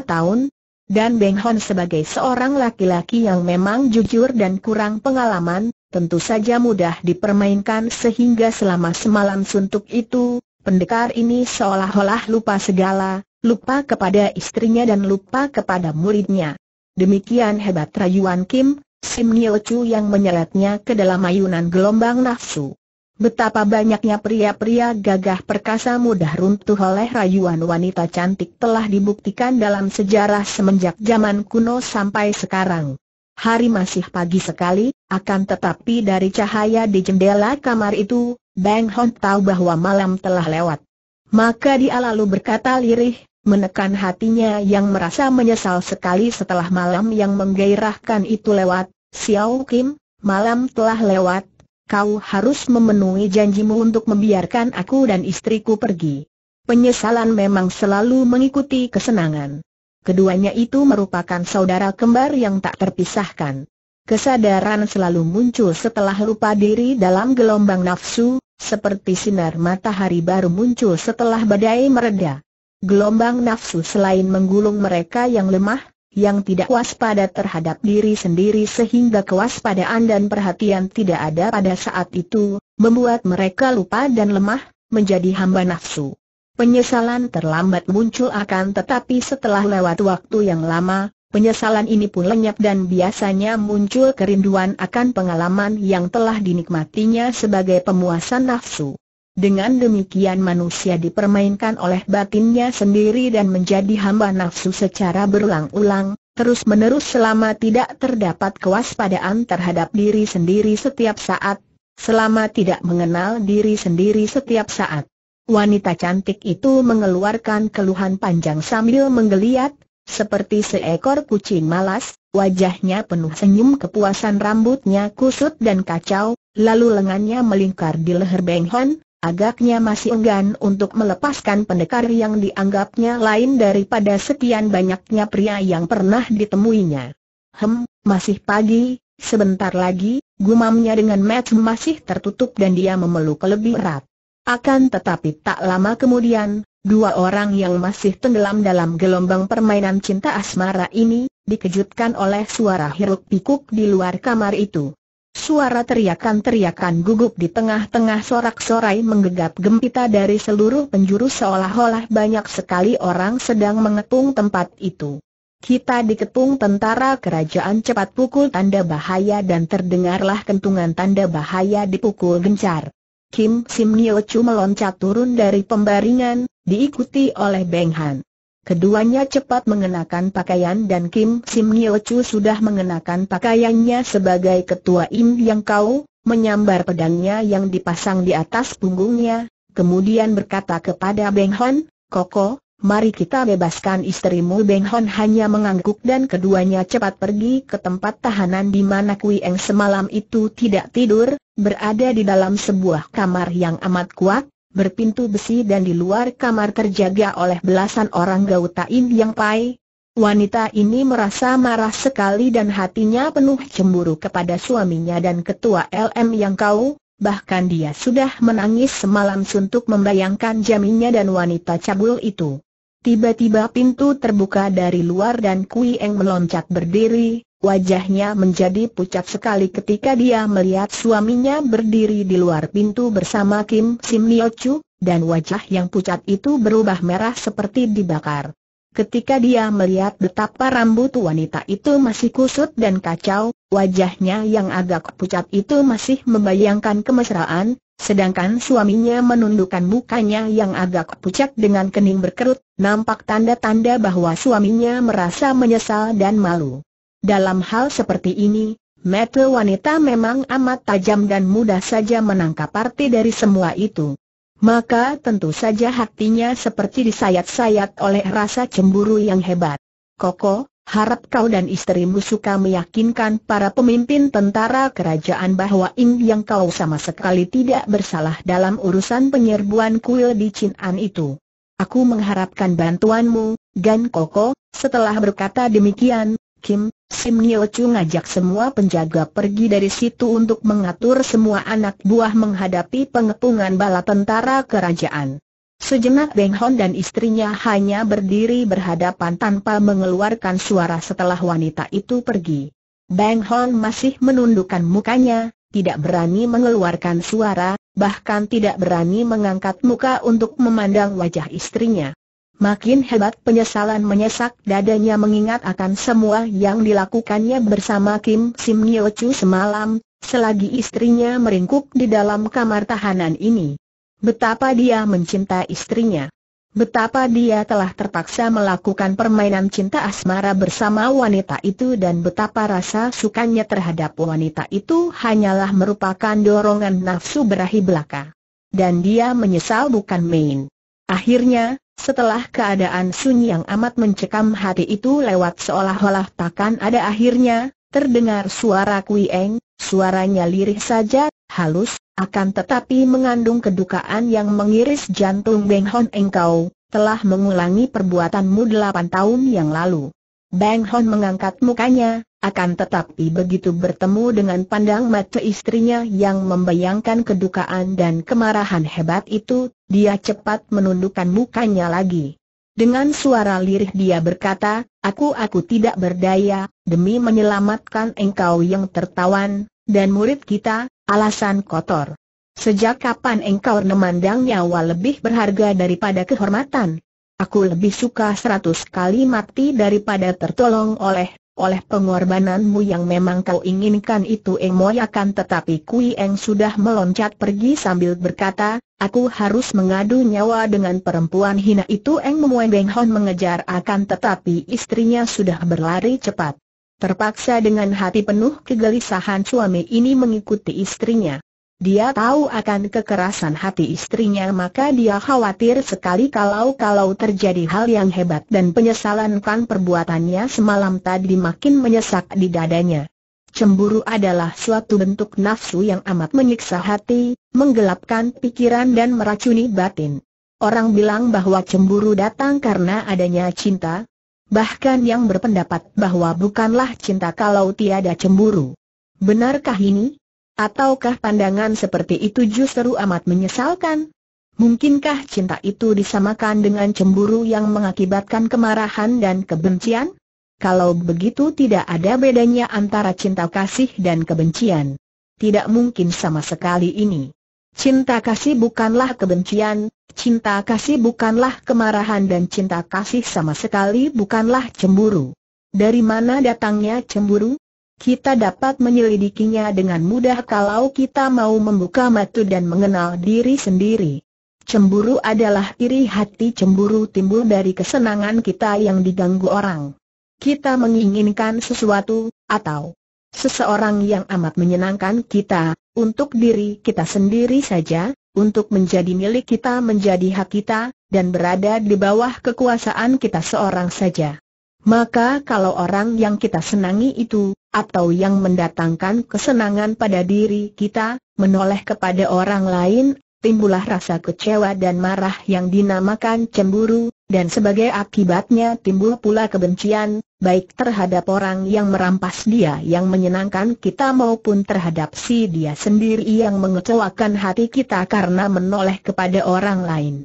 tahun, dan Beng Hon sebagai seorang laki-laki yang memang jujur dan kurang pengalaman, tentu saja mudah dipermainkan sehingga selama semalam suntuk itu, pendekar ini seolah-olah lupa segala, lupa kepada istrinya dan lupa kepada muridnya. Demikian hebat rayuan Kim, Sim Nyo Chu yang menyeretnya ke dalam ayunan gelombang nafsu. Betapa banyaknya pria-pria gagah perkasa mudah runtuh oleh rayuan wanita cantik telah dibuktikan dalam sejarah semenjak zaman kuno sampai sekarang. Hari masih pagi sekali, akan tetapi dari cahaya di jendela kamar itu, Bang Hon tahu bahwa malam telah lewat. Maka dia lalu berkata lirih, menekan hatinya yang merasa menyesal sekali setelah malam yang menggairahkan itu lewat, Xiao Kim, malam telah lewat, kau harus memenuhi janjimu untuk membiarkan aku dan istriku pergi. Penyesalan memang selalu mengikuti kesenangan. Keduanya itu merupakan saudara kembar yang tak terpisahkan. Kesadaran selalu muncul setelah lupa diri dalam gelombang nafsu, seperti sinar matahari baru muncul setelah badai mereda. Gelombang nafsu selain menggulung mereka yang lemah, yang tidak waspada terhadap diri sendiri sehingga kewaspadaan dan perhatian tidak ada pada saat itu, membuat mereka lupa dan lemah, menjadi hamba nafsu. Penyesalan terlambat muncul akan tetapi setelah lewat waktu yang lama, penyesalan ini pun lenyap dan biasanya muncul kerinduan akan pengalaman yang telah dinikmatinya sebagai pemuasan nafsu. Dengan demikian manusia dipermainkan oleh batinnya sendiri dan menjadi hamba nafsu secara berulang-ulang, terus-menerus selama tidak terdapat kewaspadaan terhadap diri sendiri setiap saat, selama tidak mengenal diri sendiri setiap saat. Wanita cantik itu mengeluarkan keluhan panjang sambil menggeliat, seperti seekor kucing malas, wajahnya penuh senyum kepuasan rambutnya kusut dan kacau, lalu lengannya melingkar di leher Beng Hon, agaknya masih enggan untuk melepaskan pendekar yang dianggapnya lain daripada sekian banyaknya pria yang pernah ditemuinya. Hem, masih pagi, sebentar lagi, gumamnya dengan match masih tertutup dan dia memeluk lebih erat. Akan tetapi tak lama kemudian, dua orang yang masih tenggelam dalam gelombang permainan cinta asmara ini, dikejutkan oleh suara hiruk pikuk di luar kamar itu. Suara teriakan-teriakan gugup di tengah-tengah sorak-sorai menggegap gempita dari seluruh penjuru seolah-olah banyak sekali orang sedang mengepung tempat itu. Kita dikepung tentara kerajaan cepat pukul tanda bahaya dan terdengarlah kentungan tanda bahaya dipukul gencar. Kim Sim Nyo Chu meloncat turun dari pembaringan, diikuti oleh Beng Han. Keduanya cepat mengenakan pakaian dan Kim Sim Nyo Chu sudah mengenakan pakaiannya sebagai ketua Im Yang Kau, menyambar pedangnya yang dipasang di atas punggungnya, kemudian berkata kepada Beng Hon, Koko, mari kita bebaskan istrimu Beng Hon hanya mengangguk dan keduanya cepat pergi ke tempat tahanan di mana Kui Eng semalam itu tidak tidur, berada di dalam sebuah kamar yang amat kuat, berpintu besi dan di luar kamar terjaga oleh belasan orang gautain yang pai. Wanita ini merasa marah sekali dan hatinya penuh cemburu kepada suaminya dan ketua LM yang kau, bahkan dia sudah menangis semalam suntuk membayangkan jaminya dan wanita cabul itu. Tiba-tiba pintu terbuka dari luar dan Kui Eng meloncat berdiri, Wajahnya menjadi pucat sekali ketika dia melihat suaminya berdiri di luar pintu bersama Kim Sim Nio dan wajah yang pucat itu berubah merah seperti dibakar. Ketika dia melihat betapa rambut wanita itu masih kusut dan kacau, wajahnya yang agak pucat itu masih membayangkan kemesraan, sedangkan suaminya menundukkan mukanya yang agak pucat dengan kening berkerut, nampak tanda-tanda bahwa suaminya merasa menyesal dan malu. Dalam hal seperti ini, mata wanita memang amat tajam dan mudah saja menangkap arti dari semua itu. Maka tentu saja hatinya seperti disayat-sayat oleh rasa cemburu yang hebat. Koko, harap kau dan istrimu suka meyakinkan para pemimpin tentara kerajaan bahwa Ing yang kau sama sekali tidak bersalah dalam urusan penyerbuan kuil di Chin'an itu. Aku mengharapkan bantuanmu, Gan Koko, setelah berkata demikian, Kim, Sim Nio Chu ngajak semua penjaga pergi dari situ untuk mengatur semua anak buah menghadapi pengepungan bala tentara kerajaan. Sejenak Beng Hon dan istrinya hanya berdiri berhadapan tanpa mengeluarkan suara setelah wanita itu pergi. Beng Hon masih menundukkan mukanya, tidak berani mengeluarkan suara, bahkan tidak berani mengangkat muka untuk memandang wajah istrinya. Makin hebat penyesalan menyesak dadanya mengingat akan semua yang dilakukannya bersama Kim Sim Nyo Chu semalam, selagi istrinya meringkuk di dalam kamar tahanan ini. Betapa dia mencinta istrinya. Betapa dia telah terpaksa melakukan permainan cinta asmara bersama wanita itu dan betapa rasa sukanya terhadap wanita itu hanyalah merupakan dorongan nafsu berahi belaka. Dan dia menyesal bukan main. Akhirnya, setelah keadaan sunyi yang amat mencekam hati itu lewat seolah-olah takkan ada akhirnya, terdengar suara Kui Eng. suaranya lirih saja, halus, akan tetapi mengandung kedukaan yang mengiris jantung Beng Hon engkau, telah mengulangi perbuatanmu delapan tahun yang lalu. Beng Hon mengangkat mukanya, akan tetapi begitu bertemu dengan pandang mata istrinya yang membayangkan kedukaan dan kemarahan hebat itu, dia cepat menundukkan mukanya lagi. Dengan suara lirih dia berkata, aku aku tidak berdaya, demi menyelamatkan engkau yang tertawan, dan murid kita, alasan kotor. Sejak kapan engkau memandang nyawa lebih berharga daripada kehormatan? Aku lebih suka seratus kali mati daripada tertolong oleh oleh pengorbananmu yang memang kau inginkan itu akan tetapi Kui Eng sudah meloncat pergi sambil berkata, aku harus mengadu nyawa dengan perempuan hina itu Eng Memuen Beng Hon mengejar akan tetapi istrinya sudah berlari cepat. Terpaksa dengan hati penuh kegelisahan suami ini mengikuti istrinya. Dia tahu akan kekerasan hati istrinya maka dia khawatir sekali kalau-kalau terjadi hal yang hebat dan penyesalankan perbuatannya semalam tadi makin menyesak di dadanya. Cemburu adalah suatu bentuk nafsu yang amat menyiksa hati, menggelapkan pikiran dan meracuni batin. Orang bilang bahwa cemburu datang karena adanya cinta, bahkan yang berpendapat bahwa bukanlah cinta kalau tiada cemburu. Benarkah ini? Ataukah pandangan seperti itu justru amat menyesalkan? Mungkinkah cinta itu disamakan dengan cemburu yang mengakibatkan kemarahan dan kebencian? Kalau begitu tidak ada bedanya antara cinta kasih dan kebencian. Tidak mungkin sama sekali ini. Cinta kasih bukanlah kebencian, cinta kasih bukanlah kemarahan dan cinta kasih sama sekali bukanlah cemburu. Dari mana datangnya cemburu? Kita dapat menyelidikinya dengan mudah kalau kita mau membuka mata dan mengenal diri sendiri. Cemburu adalah iri hati cemburu timbul dari kesenangan kita yang diganggu orang. Kita menginginkan sesuatu, atau seseorang yang amat menyenangkan kita, untuk diri kita sendiri saja, untuk menjadi milik kita menjadi hak kita, dan berada di bawah kekuasaan kita seorang saja. Maka kalau orang yang kita senangi itu, atau yang mendatangkan kesenangan pada diri kita, menoleh kepada orang lain, timbullah rasa kecewa dan marah yang dinamakan cemburu, dan sebagai akibatnya timbul pula kebencian, baik terhadap orang yang merampas dia yang menyenangkan kita maupun terhadap si dia sendiri yang mengecewakan hati kita karena menoleh kepada orang lain.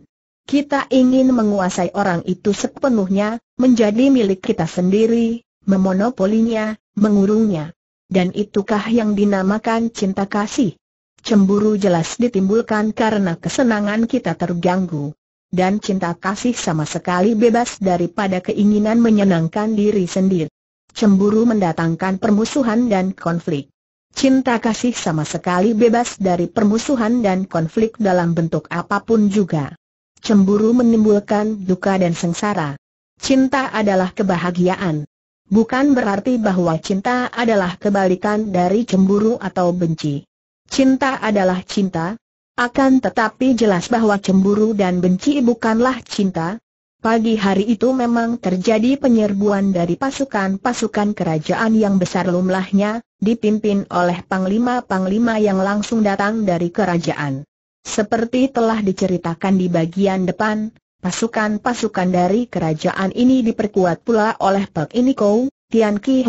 Kita ingin menguasai orang itu sepenuhnya, menjadi milik kita sendiri, memonopolinya, mengurungnya. Dan itukah yang dinamakan cinta kasih? Cemburu jelas ditimbulkan karena kesenangan kita terganggu. Dan cinta kasih sama sekali bebas daripada keinginan menyenangkan diri sendiri. Cemburu mendatangkan permusuhan dan konflik. Cinta kasih sama sekali bebas dari permusuhan dan konflik dalam bentuk apapun juga. Cemburu menimbulkan duka dan sengsara. Cinta adalah kebahagiaan. Bukan berarti bahwa cinta adalah kebalikan dari cemburu atau benci. Cinta adalah cinta, akan tetapi jelas bahwa cemburu dan benci bukanlah cinta. Pagi hari itu memang terjadi penyerbuan dari pasukan-pasukan kerajaan yang besar lumlahnya, dipimpin oleh panglima-panglima yang langsung datang dari kerajaan. Seperti telah diceritakan di bagian depan, pasukan-pasukan dari kerajaan ini diperkuat pula oleh Pek Iniko, Tian Ki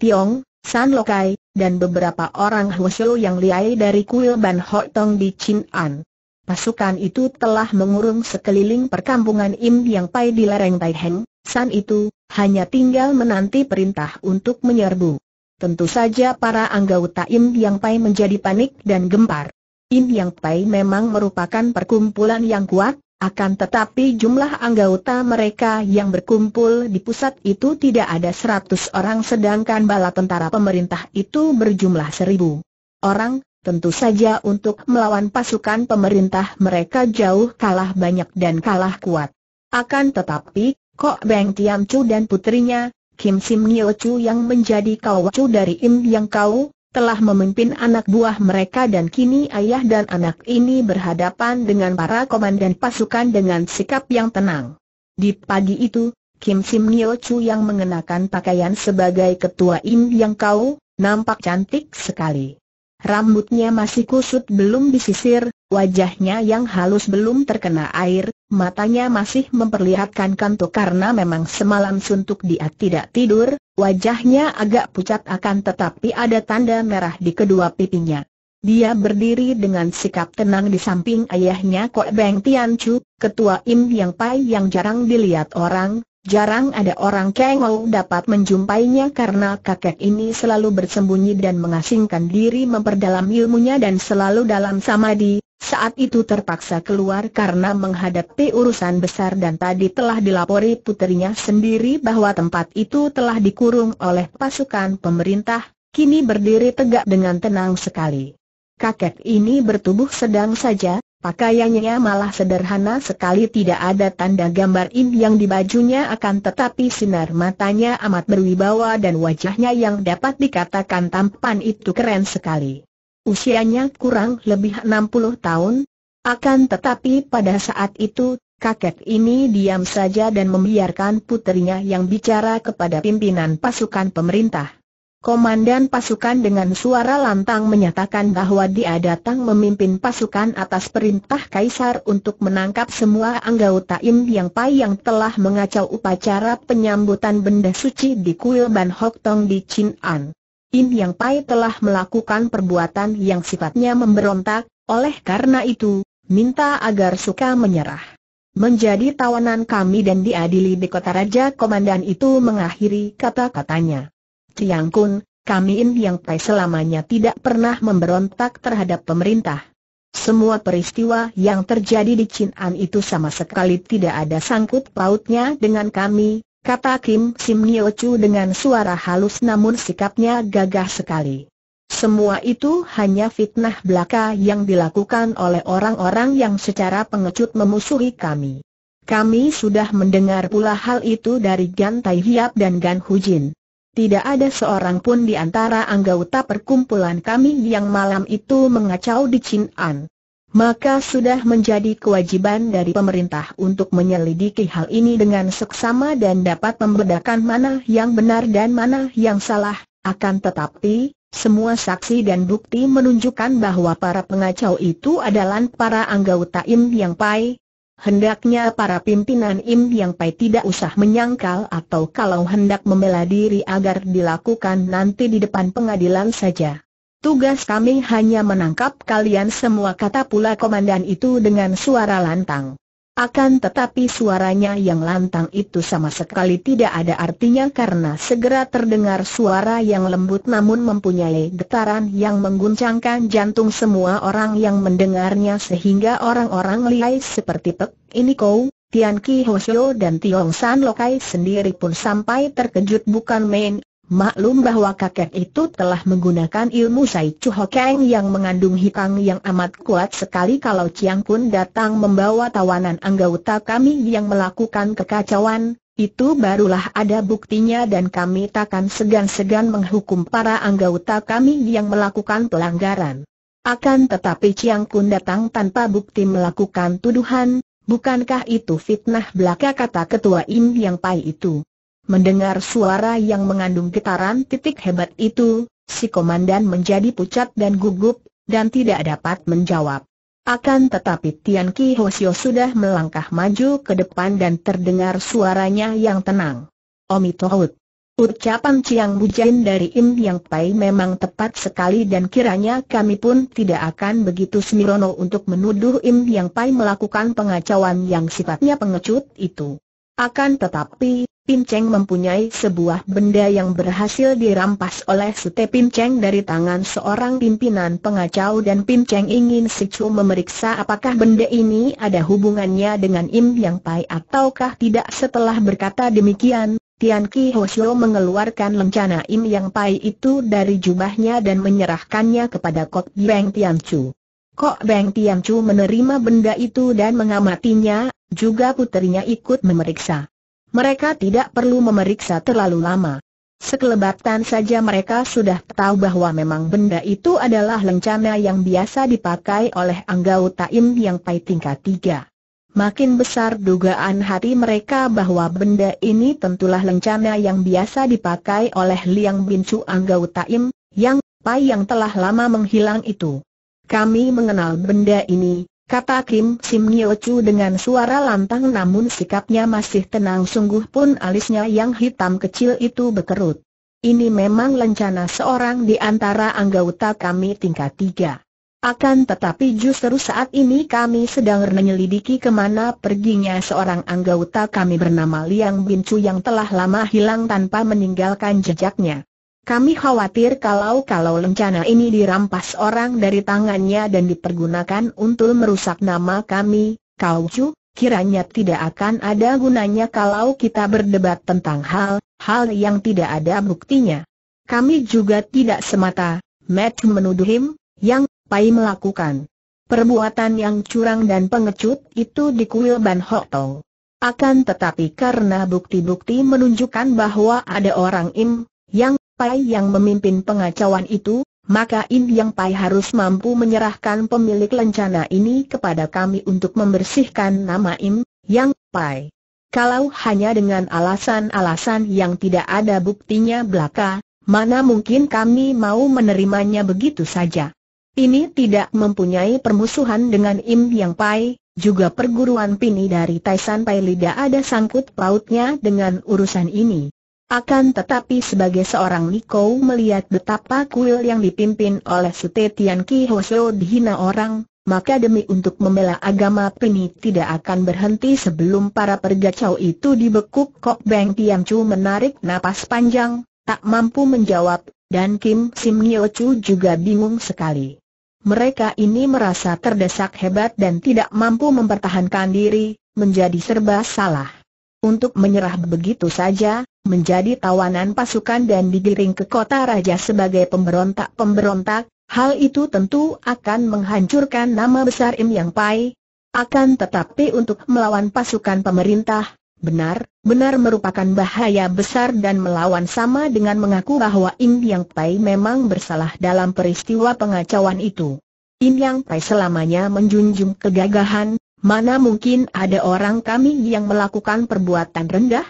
Tiong, San Lokai, dan beberapa orang Hosio yang liai dari kuil Ban Ho Tong di Chin An. Pasukan itu telah mengurung sekeliling perkampungan Im Yang Pai di lereng Tai Heng, San itu, hanya tinggal menanti perintah untuk menyerbu. Tentu saja para anggota Im Yang Pai menjadi panik dan gempar. In Yang Pai memang merupakan perkumpulan yang kuat, akan tetapi jumlah anggota mereka yang berkumpul di pusat itu tidak ada 100 orang sedangkan bala tentara pemerintah itu berjumlah seribu orang, tentu saja untuk melawan pasukan pemerintah mereka jauh kalah banyak dan kalah kuat. Akan tetapi, Kok Beng Tiam Chu dan putrinya, Kim Sim Nyo Chu yang menjadi kawacu dari Im Yang Kau, telah memimpin anak buah mereka dan kini ayah dan anak ini berhadapan dengan para komandan pasukan dengan sikap yang tenang. Di pagi itu, Kim Sim Nyo Chu yang mengenakan pakaian sebagai ketua Im Yang Kau, nampak cantik sekali. Rambutnya masih kusut belum disisir, wajahnya yang halus belum terkena air, Matanya masih memperlihatkan kantuk karena memang semalam suntuk dia tidak tidur, wajahnya agak pucat akan tetapi ada tanda merah di kedua pipinya. Dia berdiri dengan sikap tenang di samping ayahnya Kok Beng Tian Chu, ketua Im Yang Pai yang jarang dilihat orang, jarang ada orang Ou dapat menjumpainya karena kakek ini selalu bersembunyi dan mengasingkan diri memperdalam ilmunya dan selalu dalam samadhi. Saat itu terpaksa keluar karena menghadapi urusan besar dan tadi telah dilapori putrinya sendiri bahwa tempat itu telah dikurung oleh pasukan pemerintah, kini berdiri tegak dengan tenang sekali. Kakek ini bertubuh sedang saja, pakaiannya malah sederhana sekali tidak ada tanda gambar in yang dibajunya akan tetapi sinar matanya amat berwibawa dan wajahnya yang dapat dikatakan tampan itu keren sekali. Usianya kurang lebih 60 tahun. Akan tetapi pada saat itu, kakek ini diam saja dan membiarkan putrinya yang bicara kepada pimpinan pasukan pemerintah. Komandan pasukan dengan suara lantang menyatakan bahwa dia datang memimpin pasukan atas perintah Kaisar untuk menangkap semua anggota Im Yang Pai yang telah mengacau upacara penyambutan benda suci di kuil Ban Hok Tong di Chin An. In Yang Pai telah melakukan perbuatan yang sifatnya memberontak, oleh karena itu, minta agar suka menyerah. Menjadi tawanan kami dan diadili di kota raja komandan itu mengakhiri kata-katanya. Tiang Kun, kami In Yang Pai selamanya tidak pernah memberontak terhadap pemerintah. Semua peristiwa yang terjadi di Chin'an itu sama sekali tidak ada sangkut pautnya dengan kami, kata Kim Sim Nio Chu dengan suara halus namun sikapnya gagah sekali. Semua itu hanya fitnah belaka yang dilakukan oleh orang-orang yang secara pengecut memusuhi kami. Kami sudah mendengar pula hal itu dari Gan Tai Hiap dan Gan Hujin. Tidak ada seorang pun di antara anggota perkumpulan kami yang malam itu mengacau di Chin An maka sudah menjadi kewajiban dari pemerintah untuk menyelidiki hal ini dengan seksama dan dapat membedakan mana yang benar dan mana yang salah. Akan tetapi, semua saksi dan bukti menunjukkan bahwa para pengacau itu adalah para anggota Im Yang Pai. Hendaknya para pimpinan Im Yang Pai tidak usah menyangkal atau kalau hendak membela diri agar dilakukan nanti di depan pengadilan saja. Tugas kami hanya menangkap kalian semua kata pula komandan itu dengan suara lantang. Akan tetapi suaranya yang lantang itu sama sekali tidak ada artinya karena segera terdengar suara yang lembut namun mempunyai getaran yang mengguncangkan jantung semua orang yang mendengarnya sehingga orang-orang liai seperti Pek, ini kau, Tian Ki Hosio dan Tiong San Lokai sendiri pun sampai terkejut bukan main, Maklum bahwa kakek itu telah menggunakan ilmu Sai Chu yang mengandung hikang yang amat kuat sekali kalau Chiang Kun datang membawa tawanan anggota kami yang melakukan kekacauan, itu barulah ada buktinya dan kami takkan segan-segan menghukum para anggota kami yang melakukan pelanggaran. Akan tetapi Chiang Kun datang tanpa bukti melakukan tuduhan, bukankah itu fitnah belaka kata ketua Im Yang Pai itu? Mendengar suara yang mengandung getaran titik hebat itu, si komandan menjadi pucat dan gugup, dan tidak dapat menjawab. Akan tetapi Tian Ki Hosio sudah melangkah maju ke depan dan terdengar suaranya yang tenang. Tohut. Ucapan Ciang Bujain dari Im Yang Pai memang tepat sekali dan kiranya kami pun tidak akan begitu semirono untuk menuduh Im Yang Pai melakukan pengacauan yang sifatnya pengecut itu. Akan tetapi, Pinceng mempunyai sebuah benda yang berhasil dirampas oleh Sute Pinceng dari tangan seorang pimpinan pengacau dan Pinceng ingin Si Chu memeriksa apakah benda ini ada hubungannya dengan Im Yang Pai ataukah tidak setelah berkata demikian, Tian Ki Hosyo mengeluarkan lencana Im Yang Pai itu dari jubahnya dan menyerahkannya kepada Kok Beng Tian Chu. Kok Beng Tian Chu menerima benda itu dan mengamatinya, juga putrinya ikut memeriksa. Mereka tidak perlu memeriksa terlalu lama. Sekelebatan saja mereka sudah tahu bahwa memang benda itu adalah lencana yang biasa dipakai oleh anggota Im yang Pai tingkat 3. Makin besar dugaan hati mereka bahwa benda ini tentulah lencana yang biasa dipakai oleh Liang Bincu anggota Im, yang Pai yang telah lama menghilang itu. Kami mengenal benda ini, kata Kim Sim Nyo Chu dengan suara lantang namun sikapnya masih tenang sungguh pun alisnya yang hitam kecil itu berkerut. Ini memang lencana seorang di antara anggota kami tingkat tiga. Akan tetapi justru saat ini kami sedang menyelidiki kemana perginya seorang anggota kami bernama Liang Bin Chu yang telah lama hilang tanpa meninggalkan jejaknya. Kami khawatir kalau-kalau lencana ini dirampas orang dari tangannya dan dipergunakan untuk merusak nama kami, kau cu, kiranya tidak akan ada gunanya kalau kita berdebat tentang hal-hal yang tidak ada buktinya. Kami juga tidak semata, Matt menuduh him, yang Pai melakukan. Perbuatan yang curang dan pengecut itu di kuil Ban Ho Tong. Akan tetapi karena bukti-bukti menunjukkan bahwa ada orang Im, yang Pai yang memimpin pengacauan itu, maka In Yang Pai harus mampu menyerahkan pemilik lencana ini kepada kami untuk membersihkan nama Im Yang Pai. Kalau hanya dengan alasan-alasan yang tidak ada buktinya belaka, mana mungkin kami mau menerimanya begitu saja. Ini tidak mempunyai permusuhan dengan Im Yang Pai, juga perguruan Pini dari Taisan Pai tidak ada sangkut pautnya dengan urusan ini. Akan tetapi sebagai seorang Niko melihat betapa kuil yang dipimpin oleh Tian Ki Hoseo dihina orang, maka demi untuk membela agama Pini tidak akan berhenti sebelum para pergacau itu dibekuk Kok Beng Tian Chu menarik napas panjang, tak mampu menjawab, dan Kim Sim Nio Chu juga bingung sekali. Mereka ini merasa terdesak hebat dan tidak mampu mempertahankan diri, menjadi serba salah. Untuk menyerah begitu saja, menjadi tawanan pasukan dan digiring ke kota raja sebagai pemberontak-pemberontak, hal itu tentu akan menghancurkan nama besar Im Yang Pai. Akan tetapi untuk melawan pasukan pemerintah, benar, benar merupakan bahaya besar dan melawan sama dengan mengaku bahwa Im Yang Pai memang bersalah dalam peristiwa pengacauan itu. Im Yang Pai selamanya menjunjung kegagahan, mana mungkin ada orang kami yang melakukan perbuatan rendah?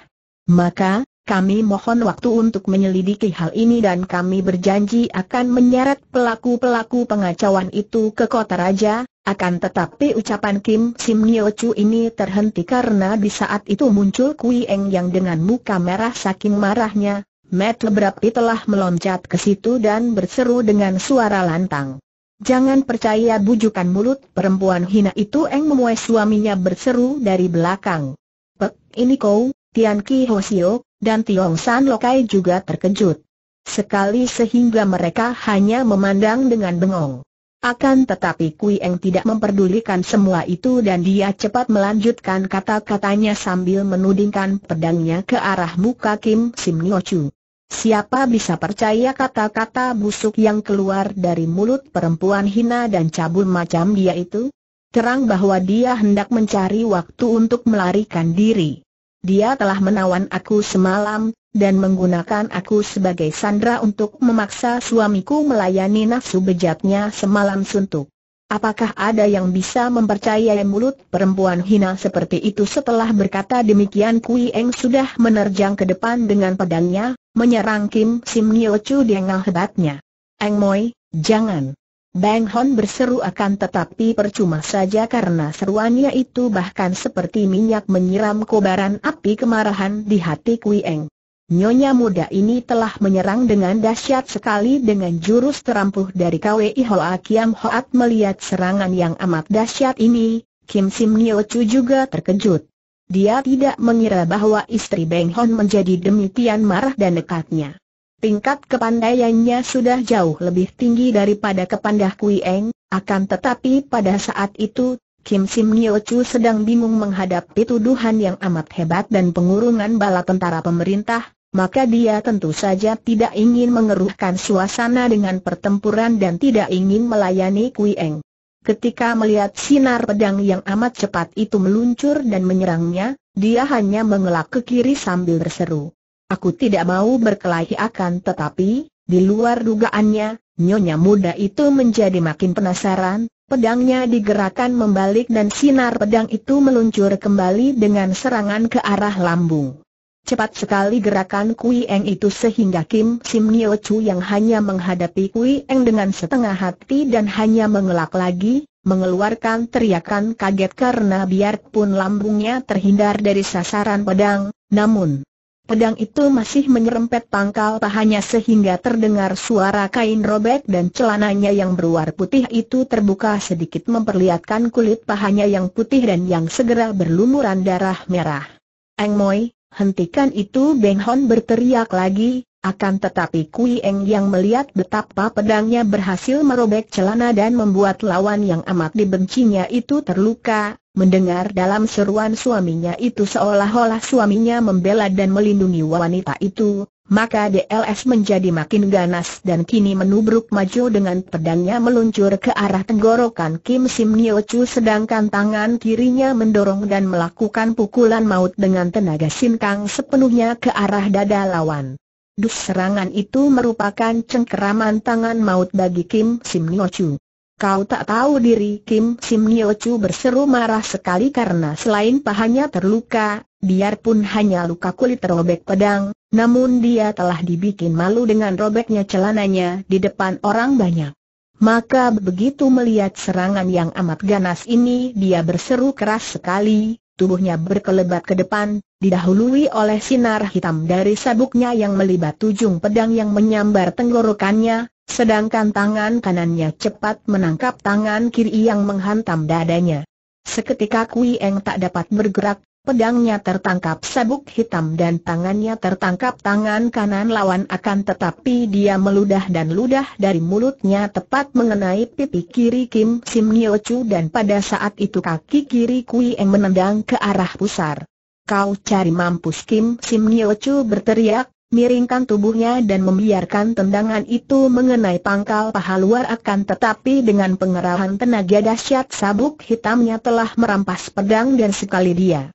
Maka, kami mohon waktu untuk menyelidiki hal ini dan kami berjanji akan menyeret pelaku-pelaku pengacauan itu ke kota raja, akan tetapi ucapan Kim Sim Nyo Chu ini terhenti karena di saat itu muncul Kui Eng yang dengan muka merah saking marahnya, Matt Lebrapi telah meloncat ke situ dan berseru dengan suara lantang. Jangan percaya bujukan mulut perempuan hina itu Eng memuai suaminya berseru dari belakang. Pek, ini kau, Tian Ki Hosio, dan Tiong San Lokai juga terkejut. Sekali sehingga mereka hanya memandang dengan bengong. Akan tetapi Kui Eng tidak memperdulikan semua itu dan dia cepat melanjutkan kata-katanya sambil menudingkan pedangnya ke arah muka Kim Sim Chu. Siapa bisa percaya kata-kata busuk yang keluar dari mulut perempuan hina dan cabul macam dia itu? Terang bahwa dia hendak mencari waktu untuk melarikan diri. Dia telah menawan aku semalam, dan menggunakan aku sebagai sandra untuk memaksa suamiku melayani nafsu bejatnya semalam suntuk. Apakah ada yang bisa mempercayai mulut perempuan hina seperti itu setelah berkata demikian Kui Eng sudah menerjang ke depan dengan pedangnya, menyerang Kim Sim Nyo Chu dengan hebatnya. Eng Moi, jangan. Bang Hon berseru akan tetapi percuma saja karena seruannya itu bahkan seperti minyak menyiram kobaran api kemarahan di hati Kui Eng. Nyonya muda ini telah menyerang dengan dahsyat sekali dengan jurus terampuh dari KWI Hoa Kiam Hoat melihat serangan yang amat dahsyat ini, Kim Sim Nyo Chu juga terkejut. Dia tidak mengira bahwa istri Bang Hon menjadi demikian marah dan dekatnya. Tingkat kepandaiannya sudah jauh lebih tinggi daripada kepandah Kui Eng, akan tetapi pada saat itu, Kim Sim Nyo Chu sedang bingung menghadapi tuduhan yang amat hebat dan pengurungan bala tentara pemerintah, maka dia tentu saja tidak ingin mengeruhkan suasana dengan pertempuran dan tidak ingin melayani Kui Eng. Ketika melihat sinar pedang yang amat cepat itu meluncur dan menyerangnya, dia hanya mengelak ke kiri sambil berseru. Aku tidak mau berkelahi akan tetapi, di luar dugaannya, nyonya muda itu menjadi makin penasaran, pedangnya digerakkan membalik dan sinar pedang itu meluncur kembali dengan serangan ke arah lambung. Cepat sekali gerakan Kui Eng itu sehingga Kim Sim Nyo Chu yang hanya menghadapi Kui Eng dengan setengah hati dan hanya mengelak lagi, mengeluarkan teriakan kaget karena biarpun lambungnya terhindar dari sasaran pedang, namun, Pedang itu masih menyerempet pangkal pahanya sehingga terdengar suara kain robek dan celananya yang berwarna putih itu terbuka sedikit memperlihatkan kulit pahanya yang putih dan yang segera berlumuran darah merah. Eng Moi, hentikan itu Beng Hon berteriak lagi, akan tetapi Kui Eng yang melihat betapa pedangnya berhasil merobek celana dan membuat lawan yang amat dibencinya itu terluka, mendengar dalam seruan suaminya itu seolah-olah suaminya membela dan melindungi wanita itu, maka DLS menjadi makin ganas dan kini menubruk maju dengan pedangnya meluncur ke arah tenggorokan Kim Sim Nyo Chu sedangkan tangan kirinya mendorong dan melakukan pukulan maut dengan tenaga sinkang sepenuhnya ke arah dada lawan. Dus serangan itu merupakan cengkeraman tangan maut bagi Kim Sim Nyo Chu. Kau tak tahu diri Kim Sim Nyo Chu berseru marah sekali karena selain pahanya terluka, biarpun hanya luka kulit robek pedang, namun dia telah dibikin malu dengan robeknya celananya di depan orang banyak. Maka begitu melihat serangan yang amat ganas ini dia berseru keras sekali, tubuhnya berkelebat ke depan, didahului oleh sinar hitam dari sabuknya yang melibat ujung pedang yang menyambar tenggorokannya, sedangkan tangan kanannya cepat menangkap tangan kiri yang menghantam dadanya. Seketika Kui Eng tak dapat bergerak, Pedangnya tertangkap sabuk hitam dan tangannya tertangkap tangan kanan lawan akan tetapi dia meludah dan ludah dari mulutnya tepat mengenai pipi kiri Kim Sim Nio Chu dan pada saat itu kaki kiri Kui Eng menendang ke arah pusar. Kau cari mampus Kim Sim Nio Chu berteriak, miringkan tubuhnya dan membiarkan tendangan itu mengenai pangkal paha luar akan tetapi dengan pengerahan tenaga dahsyat sabuk hitamnya telah merampas pedang dan sekali dia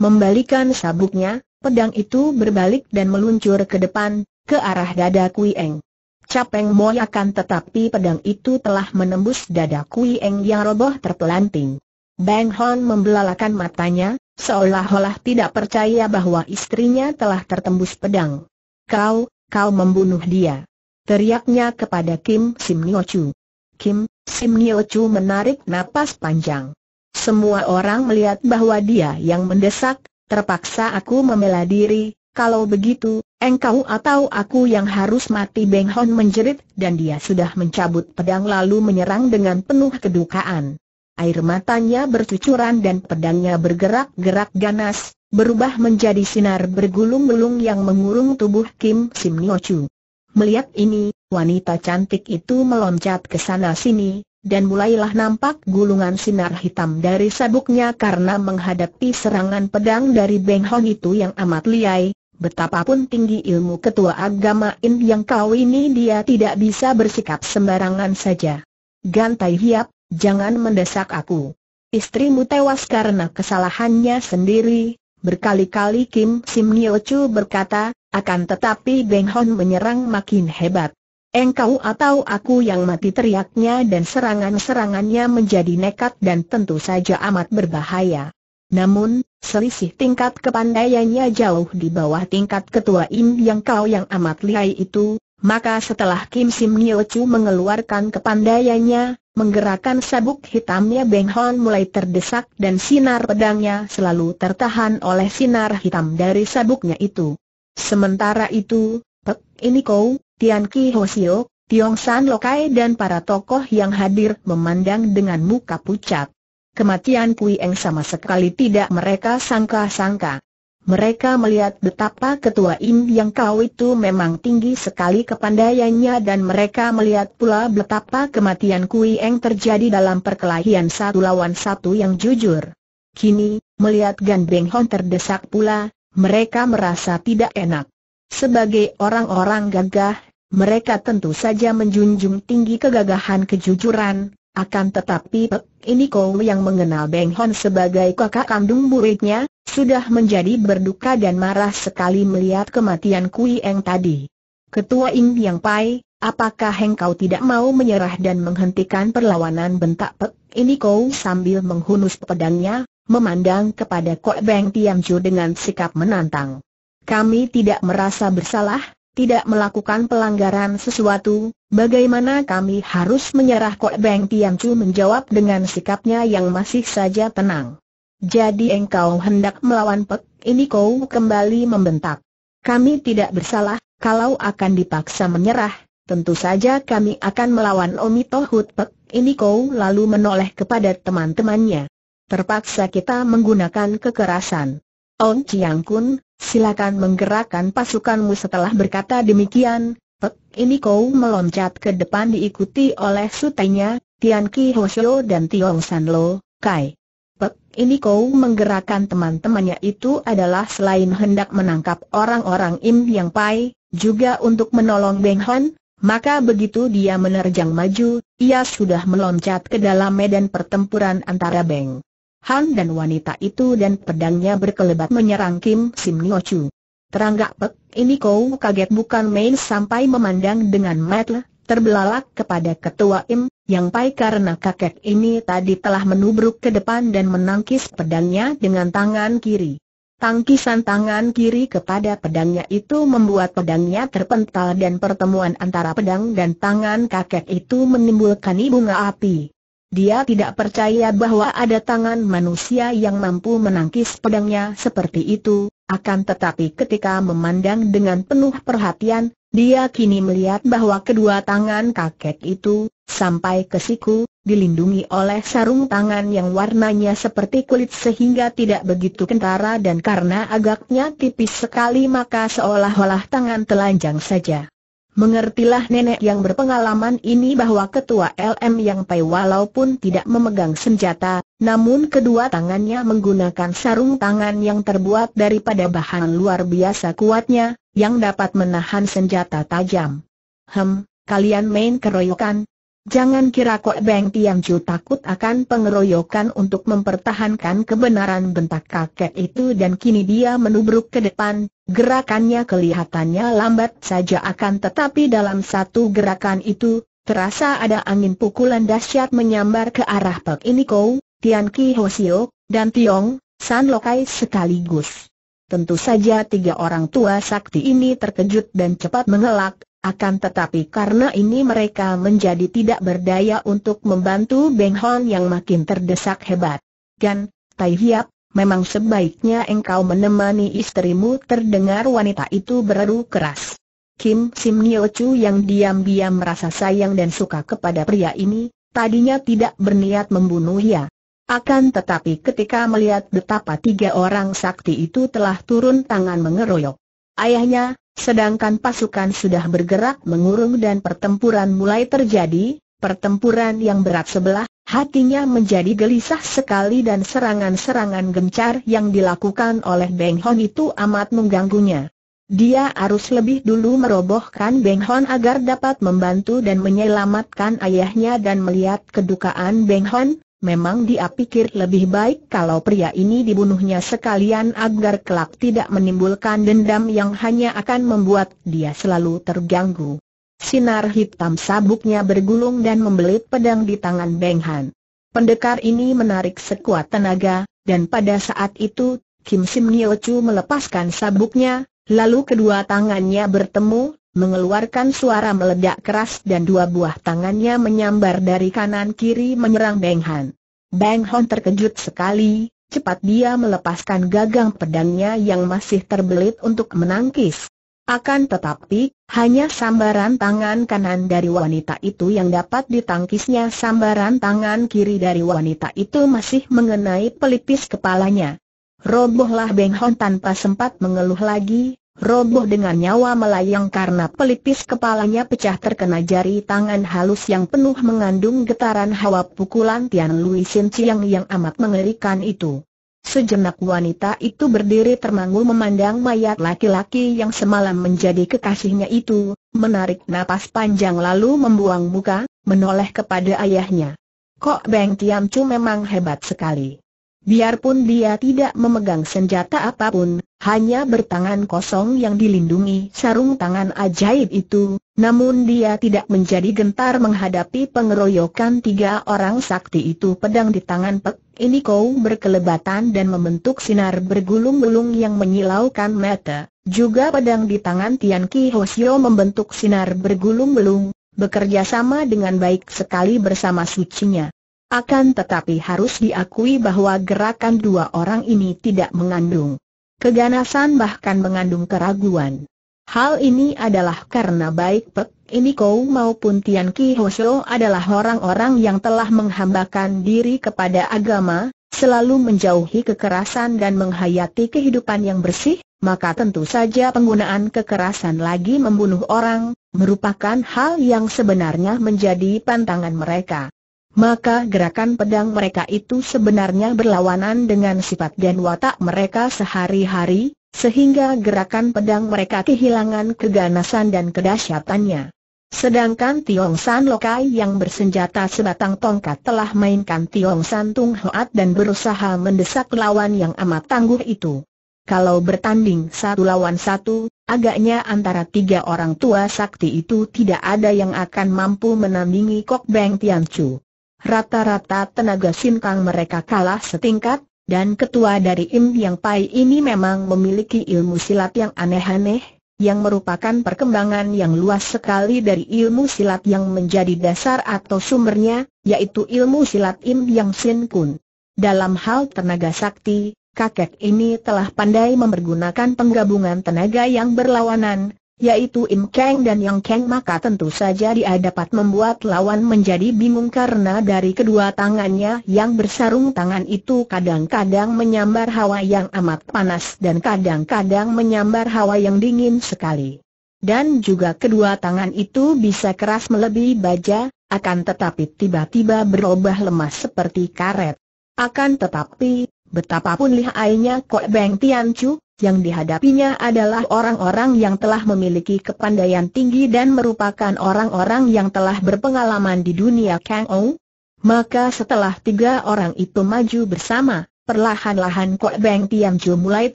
Membalikan sabuknya, pedang itu berbalik dan meluncur ke depan, ke arah dada Kui Eng. Capeng moyakan tetapi pedang itu telah menembus dada Kui Eng yang roboh terpelanting. Bang Hon membelalakan matanya, seolah-olah tidak percaya bahwa istrinya telah tertembus pedang. Kau, kau membunuh dia. Teriaknya kepada Kim Sim Nyo Chu. Kim Sim Nyo Chu menarik napas panjang. Semua orang melihat bahwa dia yang mendesak, terpaksa aku membela diri, kalau begitu, engkau atau aku yang harus mati Beng Hon menjerit dan dia sudah mencabut pedang lalu menyerang dengan penuh kedukaan. Air matanya bercucuran dan pedangnya bergerak-gerak ganas, berubah menjadi sinar bergulung-gulung yang mengurung tubuh Kim Sim Nyo Chu. Melihat ini, wanita cantik itu meloncat ke sana sini, dan mulailah nampak gulungan sinar hitam dari sabuknya karena menghadapi serangan pedang dari Beng Hong itu yang amat liai, betapapun tinggi ilmu ketua agama In yang kau ini dia tidak bisa bersikap sembarangan saja. Gantai hiap, jangan mendesak aku. Istrimu tewas karena kesalahannya sendiri, berkali-kali Kim Sim Nyo Chu berkata, akan tetapi Beng Hon menyerang makin hebat. Engkau atau aku yang mati teriaknya dan serangan-serangannya menjadi nekat dan tentu saja amat berbahaya. Namun, selisih tingkat kepandaiannya jauh di bawah tingkat ketua Im yang kau yang amat lihai itu, maka setelah Kim Sim Nio Chu mengeluarkan kepandaiannya, menggerakkan sabuk hitamnya Beng Hon mulai terdesak dan sinar pedangnya selalu tertahan oleh sinar hitam dari sabuknya itu. Sementara itu, Pek ini kau, Tian Ki Hosio, Tiong San Lokai dan para tokoh yang hadir memandang dengan muka pucat. Kematian Kui Eng sama sekali tidak mereka sangka-sangka. Mereka melihat betapa ketua Im Yang Kau itu memang tinggi sekali kepandaiannya dan mereka melihat pula betapa kematian Kui Eng terjadi dalam perkelahian satu lawan satu yang jujur. Kini, melihat Gan Beng Hon terdesak pula, mereka merasa tidak enak. Sebagai orang-orang gagah, mereka tentu saja menjunjung tinggi kegagahan kejujuran, akan tetapi Pek ini kau yang mengenal Beng Hon sebagai kakak kandung muridnya, sudah menjadi berduka dan marah sekali melihat kematian Kui Eng tadi. Ketua Ing Yang Pai, apakah engkau tidak mau menyerah dan menghentikan perlawanan bentak Pek ini kau, sambil menghunus pedangnya, memandang kepada Kok Beng Chu dengan sikap menantang. Kami tidak merasa bersalah, tidak melakukan pelanggaran sesuatu, bagaimana kami harus menyerah Kok Beng Tian Chu menjawab dengan sikapnya yang masih saja tenang. Jadi engkau hendak melawan Pek, ini kau kembali membentak. Kami tidak bersalah, kalau akan dipaksa menyerah, tentu saja kami akan melawan Omi Tohut Pek, ini kau lalu menoleh kepada teman-temannya. Terpaksa kita menggunakan kekerasan. Ong Chiang Kun, silakan menggerakkan pasukanmu setelah berkata demikian, Pek ini kau meloncat ke depan diikuti oleh sutenya, Tian Ki Hoshio dan Tiong San Lo, Kai. Pek ini kau menggerakkan teman-temannya itu adalah selain hendak menangkap orang-orang Im Yang Pai, juga untuk menolong Beng Han. maka begitu dia menerjang maju, ia sudah meloncat ke dalam medan pertempuran antara Beng Han dan wanita itu dan pedangnya berkelebat menyerang Kim Sim Nio Chu. teranggak Pek, ini kau kaget bukan main sampai memandang dengan mata terbelalak kepada ketua Im, yang pai karena kakek ini tadi telah menubruk ke depan dan menangkis pedangnya dengan tangan kiri. Tangkisan tangan kiri kepada pedangnya itu membuat pedangnya terpental dan pertemuan antara pedang dan tangan kakek itu menimbulkan bunga api. Dia tidak percaya bahwa ada tangan manusia yang mampu menangkis pedangnya seperti itu, akan tetapi ketika memandang dengan penuh perhatian, dia kini melihat bahwa kedua tangan kakek itu, sampai ke siku, dilindungi oleh sarung tangan yang warnanya seperti kulit sehingga tidak begitu kentara dan karena agaknya tipis sekali maka seolah-olah tangan telanjang saja. Mengertilah nenek yang berpengalaman ini bahwa ketua LM yang Pai walaupun tidak memegang senjata, namun kedua tangannya menggunakan sarung tangan yang terbuat daripada bahan luar biasa kuatnya, yang dapat menahan senjata tajam. Hem, kalian main keroyokan, Jangan kira Kok Beng Tiang Chu takut akan pengeroyokan untuk mempertahankan kebenaran bentak kakek itu dan kini dia menubruk ke depan, gerakannya kelihatannya lambat saja akan tetapi dalam satu gerakan itu, terasa ada angin pukulan dahsyat menyambar ke arah Pek Kou, Tian Ki Hosio, dan Tiong, San Lokai sekaligus. Tentu saja tiga orang tua sakti ini terkejut dan cepat mengelak, akan tetapi karena ini mereka menjadi tidak berdaya untuk membantu Beng Hon yang makin terdesak hebat. Gan, Tai Hiap, memang sebaiknya engkau menemani istrimu terdengar wanita itu berderu keras. Kim Sim Nyo Chu yang diam-diam merasa sayang dan suka kepada pria ini, tadinya tidak berniat membunuhnya. Akan tetapi ketika melihat betapa tiga orang sakti itu telah turun tangan mengeroyok ayahnya, Sedangkan pasukan sudah bergerak mengurung dan pertempuran mulai terjadi, pertempuran yang berat sebelah, hatinya menjadi gelisah sekali dan serangan-serangan gencar yang dilakukan oleh Beng Hon itu amat mengganggunya. Dia harus lebih dulu merobohkan Beng Hon agar dapat membantu dan menyelamatkan ayahnya dan melihat kedukaan Beng Hon, Memang dia pikir lebih baik kalau pria ini dibunuhnya sekalian agar kelak tidak menimbulkan dendam yang hanya akan membuat dia selalu terganggu. Sinar hitam sabuknya bergulung dan membelit pedang di tangan Beng Han. Pendekar ini menarik sekuat tenaga, dan pada saat itu, Kim Sim Nyo Chu melepaskan sabuknya, lalu kedua tangannya bertemu, mengeluarkan suara meledak keras dan dua buah tangannya menyambar dari kanan kiri menyerang Beng Han. Beng Han terkejut sekali, cepat dia melepaskan gagang pedangnya yang masih terbelit untuk menangkis. Akan tetapi, hanya sambaran tangan kanan dari wanita itu yang dapat ditangkisnya sambaran tangan kiri dari wanita itu masih mengenai pelipis kepalanya. Robohlah Beng Hon tanpa sempat mengeluh lagi, roboh dengan nyawa melayang karena pelipis kepalanya pecah terkena jari tangan halus yang penuh mengandung getaran hawa pukulan Tian Lui Sin Chiang yang amat mengerikan itu. Sejenak wanita itu berdiri termangu memandang mayat laki-laki yang semalam menjadi kekasihnya itu, menarik napas panjang lalu membuang muka, menoleh kepada ayahnya. Kok Beng Tiam Chu memang hebat sekali. Biarpun dia tidak memegang senjata apapun, hanya bertangan kosong yang dilindungi sarung tangan ajaib itu, namun dia tidak menjadi gentar menghadapi pengeroyokan tiga orang sakti itu pedang di tangan Pek ini kau berkelebatan dan membentuk sinar bergulung-gulung yang menyilaukan mata, juga pedang di tangan Tian Ki Hosio membentuk sinar bergulung-gulung, bekerja sama dengan baik sekali bersama sucinya. Akan tetapi harus diakui bahwa gerakan dua orang ini tidak mengandung keganasan bahkan mengandung keraguan. Hal ini adalah karena baik Pek Iniko maupun Tian Ki Hosho adalah orang-orang yang telah menghambakan diri kepada agama, selalu menjauhi kekerasan dan menghayati kehidupan yang bersih, maka tentu saja penggunaan kekerasan lagi membunuh orang, merupakan hal yang sebenarnya menjadi pantangan mereka maka gerakan pedang mereka itu sebenarnya berlawanan dengan sifat dan watak mereka sehari-hari, sehingga gerakan pedang mereka kehilangan keganasan dan kedahsyatannya. Sedangkan Tiong San Lokai yang bersenjata sebatang tongkat telah mainkan Tiong San Tung Hoat dan berusaha mendesak lawan yang amat tangguh itu. Kalau bertanding satu lawan satu, agaknya antara tiga orang tua sakti itu tidak ada yang akan mampu menandingi Kok Beng Tian Chu rata-rata tenaga sinkang mereka kalah setingkat, dan ketua dari Im Yang Pai ini memang memiliki ilmu silat yang aneh-aneh, yang merupakan perkembangan yang luas sekali dari ilmu silat yang menjadi dasar atau sumbernya, yaitu ilmu silat Im Yang Sin Kun. Dalam hal tenaga sakti, kakek ini telah pandai mempergunakan penggabungan tenaga yang berlawanan, yaitu Im Kang dan Yang Kang maka tentu saja dia dapat membuat lawan menjadi bingung karena dari kedua tangannya yang bersarung tangan itu kadang-kadang menyambar hawa yang amat panas dan kadang-kadang menyambar hawa yang dingin sekali. Dan juga kedua tangan itu bisa keras melebihi baja, akan tetapi tiba-tiba berubah lemas seperti karet. Akan tetapi, Betapapun lihainya Kok Beng Tian Chu, yang dihadapinya adalah orang-orang yang telah memiliki kepandaian tinggi dan merupakan orang-orang yang telah berpengalaman di dunia Kang Ou. Maka setelah tiga orang itu maju bersama, perlahan-lahan Kok Beng Tian Chu mulai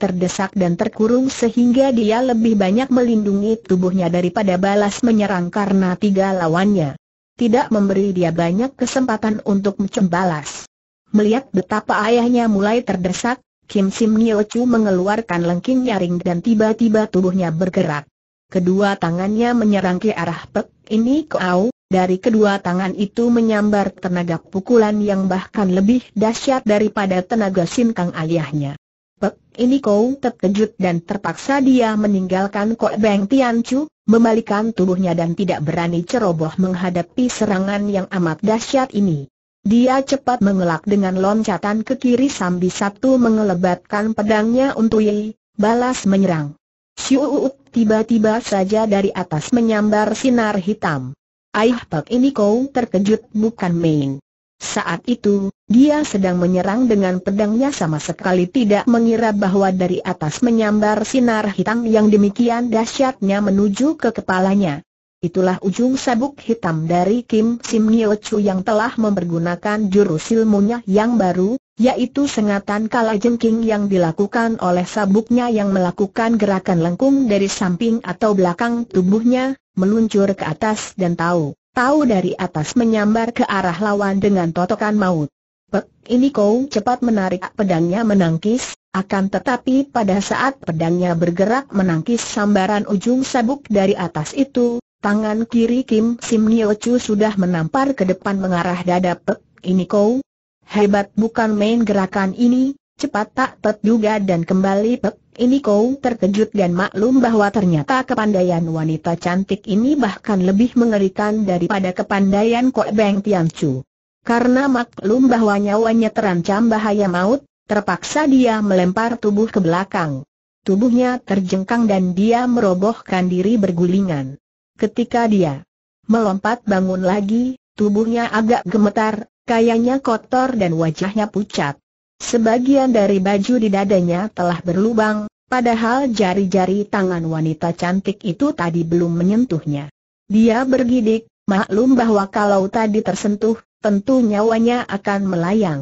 terdesak dan terkurung sehingga dia lebih banyak melindungi tubuhnya daripada balas menyerang karena tiga lawannya. Tidak memberi dia banyak kesempatan untuk mencembalas. Melihat betapa ayahnya mulai terdesak, Kim Sim Nyo Chu mengeluarkan lengking nyaring dan tiba-tiba tubuhnya bergerak. Kedua tangannya menyerang ke arah Pek ini Kau, dari kedua tangan itu menyambar tenaga pukulan yang bahkan lebih dahsyat daripada tenaga Sin Kang ayahnya. Pek ini Kau terkejut dan terpaksa dia meninggalkan Kok Beng Tian Chu, membalikan tubuhnya dan tidak berani ceroboh menghadapi serangan yang amat dahsyat ini. Dia cepat mengelak dengan loncatan ke kiri sambil sabtu mengelebatkan pedangnya untuk Yi, balas menyerang. Siuuk tiba-tiba saja dari atas menyambar sinar hitam. Aih Pak ini kau terkejut bukan main. Saat itu, dia sedang menyerang dengan pedangnya sama sekali tidak mengira bahwa dari atas menyambar sinar hitam yang demikian dahsyatnya menuju ke kepalanya. Itulah ujung sabuk hitam dari Kim Sim Nio Chu yang telah mempergunakan jurus ilmunya yang baru, yaitu sengatan kala jengking yang dilakukan oleh sabuknya yang melakukan gerakan lengkung dari samping atau belakang tubuhnya, meluncur ke atas dan tahu, tahu dari atas menyambar ke arah lawan dengan totokan maut. Pek, ini kau cepat menarik pedangnya menangkis, akan tetapi pada saat pedangnya bergerak menangkis sambaran ujung sabuk dari atas itu, Tangan kiri Kim Sim Nio Chu sudah menampar ke depan mengarah dada Pek, ini kau? Hebat bukan main gerakan ini, cepat tak tet juga dan kembali Pek, ini kau terkejut dan maklum bahwa ternyata kepandaian wanita cantik ini bahkan lebih mengerikan daripada kepandaian Kok Beng Tian Chu. Karena maklum bahwa nyawanya terancam bahaya maut, terpaksa dia melempar tubuh ke belakang. Tubuhnya terjengkang dan dia merobohkan diri bergulingan. Ketika dia melompat bangun lagi, tubuhnya agak gemetar, kayanya kotor dan wajahnya pucat. Sebagian dari baju di dadanya telah berlubang, padahal jari-jari tangan wanita cantik itu tadi belum menyentuhnya. Dia bergidik, maklum bahwa kalau tadi tersentuh, tentu nyawanya akan melayang.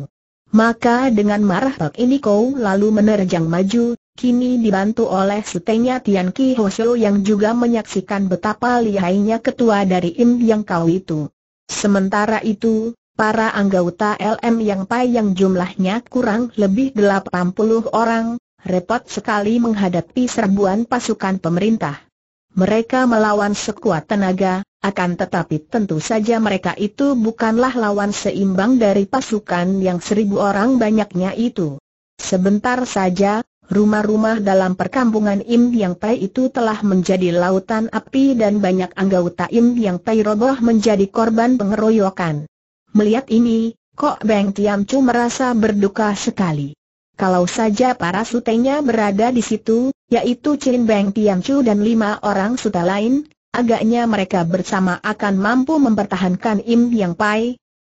Maka dengan marah Pak ini lalu menerjang maju, Kini dibantu oleh setengah Tian Ki Hoshu yang juga menyaksikan betapa lihainya ketua dari Im Yang Kau itu. Sementara itu, para anggota LM Yang Pai yang jumlahnya kurang lebih 80 orang, repot sekali menghadapi serbuan pasukan pemerintah. Mereka melawan sekuat tenaga, akan tetapi tentu saja mereka itu bukanlah lawan seimbang dari pasukan yang seribu orang banyaknya itu. Sebentar saja, Rumah-rumah dalam perkampungan Im Yang Pai itu telah menjadi lautan api dan banyak anggota Im Yang Pai roboh menjadi korban pengeroyokan. Melihat ini, Kok Beng Tiam Chu merasa berduka sekali. Kalau saja para sutenya berada di situ, yaitu Chin Beng Tiam Chu dan lima orang suta lain, agaknya mereka bersama akan mampu mempertahankan Im Yang Pai.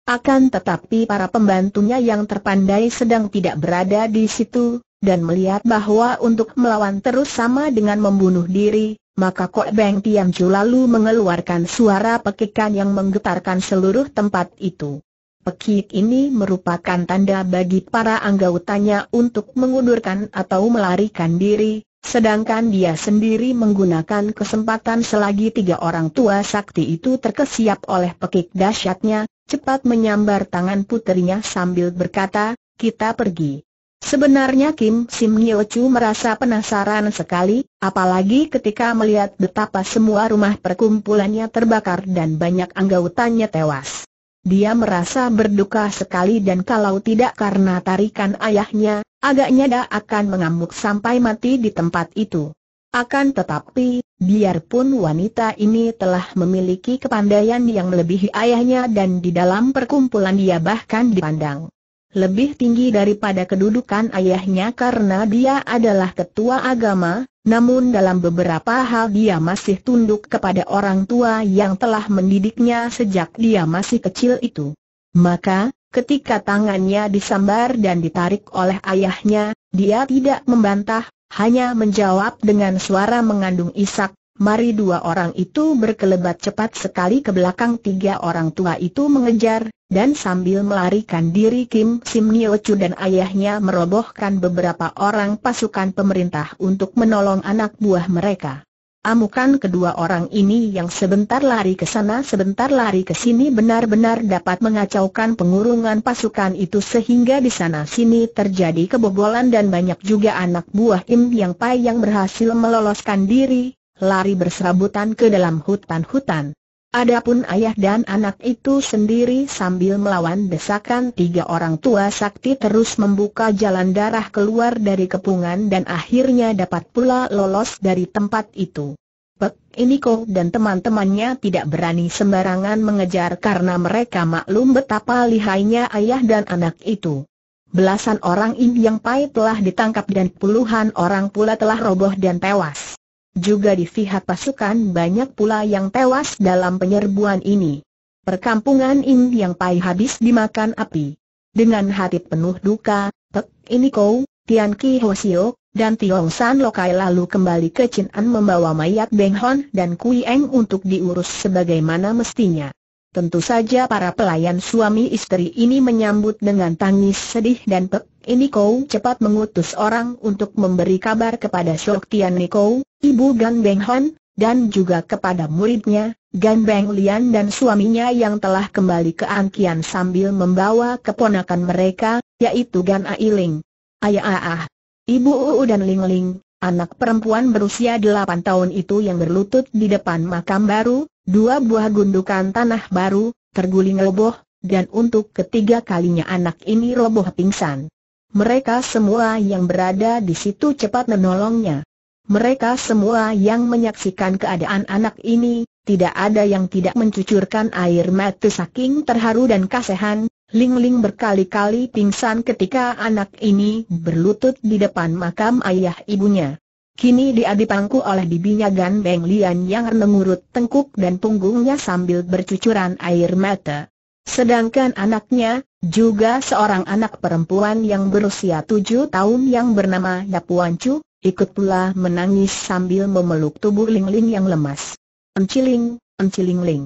Akan tetapi para pembantunya yang terpandai sedang tidak berada di situ, dan melihat bahwa untuk melawan terus sama dengan membunuh diri, maka Kok Beng Tiam Chu lalu mengeluarkan suara pekikan yang menggetarkan seluruh tempat itu. Pekik ini merupakan tanda bagi para anggotanya untuk mengundurkan atau melarikan diri, sedangkan dia sendiri menggunakan kesempatan selagi tiga orang tua sakti itu terkesiap oleh pekik dahsyatnya, cepat menyambar tangan putrinya sambil berkata, kita pergi. Sebenarnya Kim Sim Nyo Chu merasa penasaran sekali, apalagi ketika melihat betapa semua rumah perkumpulannya terbakar dan banyak anggotanya tewas. Dia merasa berduka sekali dan kalau tidak karena tarikan ayahnya, agaknya dia akan mengamuk sampai mati di tempat itu. Akan tetapi, biarpun wanita ini telah memiliki kepandaian yang melebihi ayahnya dan di dalam perkumpulan dia bahkan dipandang lebih tinggi daripada kedudukan ayahnya karena dia adalah ketua agama, namun dalam beberapa hal dia masih tunduk kepada orang tua yang telah mendidiknya sejak dia masih kecil itu. Maka, ketika tangannya disambar dan ditarik oleh ayahnya, dia tidak membantah, hanya menjawab dengan suara mengandung isak, Mari dua orang itu berkelebat cepat sekali ke belakang tiga orang tua itu mengejar, dan sambil melarikan diri Kim Sim Nio Chu dan ayahnya merobohkan beberapa orang pasukan pemerintah untuk menolong anak buah mereka. Amukan kedua orang ini yang sebentar lari ke sana sebentar lari ke sini benar-benar dapat mengacaukan pengurungan pasukan itu sehingga di sana sini terjadi kebobolan dan banyak juga anak buah Kim Yang Pai yang berhasil meloloskan diri, lari berserabutan ke dalam hutan-hutan. Adapun ayah dan anak itu sendiri sambil melawan desakan tiga orang tua sakti terus membuka jalan darah keluar dari kepungan dan akhirnya dapat pula lolos dari tempat itu. Pek Iniko dan teman-temannya tidak berani sembarangan mengejar karena mereka maklum betapa lihainya ayah dan anak itu. Belasan orang yang Pai telah ditangkap dan puluhan orang pula telah roboh dan tewas. Juga di pihak pasukan banyak pula yang tewas dalam penyerbuan ini. Perkampungan In yang Pai habis dimakan api. Dengan hati penuh duka, Pek ini kau, Tian Ki Hosio, dan Tiong San Lokai lalu kembali ke Chin An membawa mayat Beng Hon dan Kui Eng untuk diurus sebagaimana mestinya. Tentu saja para pelayan suami istri ini menyambut dengan tangis sedih dan pek. Ini kau cepat mengutus orang untuk memberi kabar kepada Shok Tian Niko, ibu Gan Beng Hon, dan juga kepada muridnya, Gan Beng Lian dan suaminya yang telah kembali ke Angkian sambil membawa keponakan mereka, yaitu Gan Ailing. Ayah ah, ah, Ibu Uu dan Ling Ling, anak perempuan berusia delapan tahun itu yang berlutut di depan makam baru, dua buah gundukan tanah baru, terguling roboh, dan untuk ketiga kalinya anak ini roboh pingsan. Mereka semua yang berada di situ cepat menolongnya. Mereka semua yang menyaksikan keadaan anak ini, tidak ada yang tidak mencucurkan air mata saking terharu dan kasihan, Ling Ling berkali-kali pingsan ketika anak ini berlutut di depan makam ayah ibunya. Kini dia dipangku oleh bibinya Gan Beng Lian yang mengurut tengkuk dan punggungnya sambil bercucuran air mata. Sedangkan anaknya, juga seorang anak perempuan yang berusia tujuh tahun yang bernama Yapuan Chu, ikut pula menangis sambil memeluk tubuh Ling Ling yang lemas. Enciling, enciling Ling.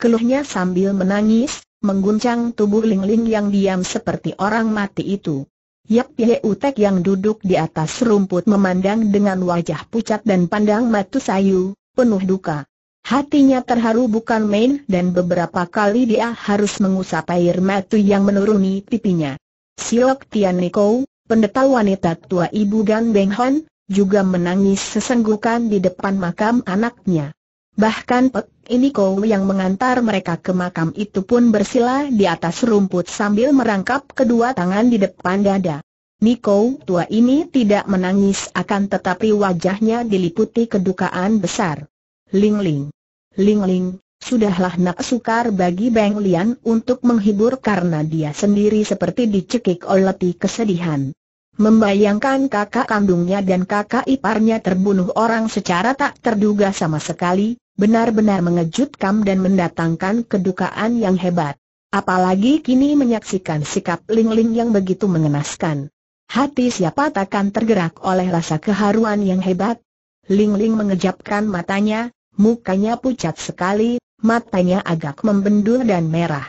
Keluhnya sambil menangis, mengguncang tubuh Ling Ling yang diam seperti orang mati itu. Yap Ye Utek yang duduk di atas rumput memandang dengan wajah pucat dan pandang matu sayu, penuh duka. Hatinya terharu bukan main dan beberapa kali dia harus mengusap air matu yang menuruni pipinya. Siok Tian Niko, pendeta wanita tua ibu Gan Beng Hon, juga menangis sesenggukan di depan makam anaknya. Bahkan Pek Iniko yang mengantar mereka ke makam itu pun bersila di atas rumput sambil merangkap kedua tangan di depan dada. Niko tua ini tidak menangis akan tetapi wajahnya diliputi kedukaan besar. Ling Ling. Ling Ling, sudahlah nak sukar bagi Beng Lian untuk menghibur karena dia sendiri seperti dicekik oleh kesedihan. Membayangkan kakak kandungnya dan kakak iparnya terbunuh orang secara tak terduga sama sekali, benar-benar mengejutkan dan mendatangkan kedukaan yang hebat. Apalagi kini menyaksikan sikap Ling Ling yang begitu mengenaskan. Hati siapa takkan tergerak oleh rasa keharuan yang hebat? Ling Ling mengejapkan matanya, mukanya pucat sekali, matanya agak membendul dan merah.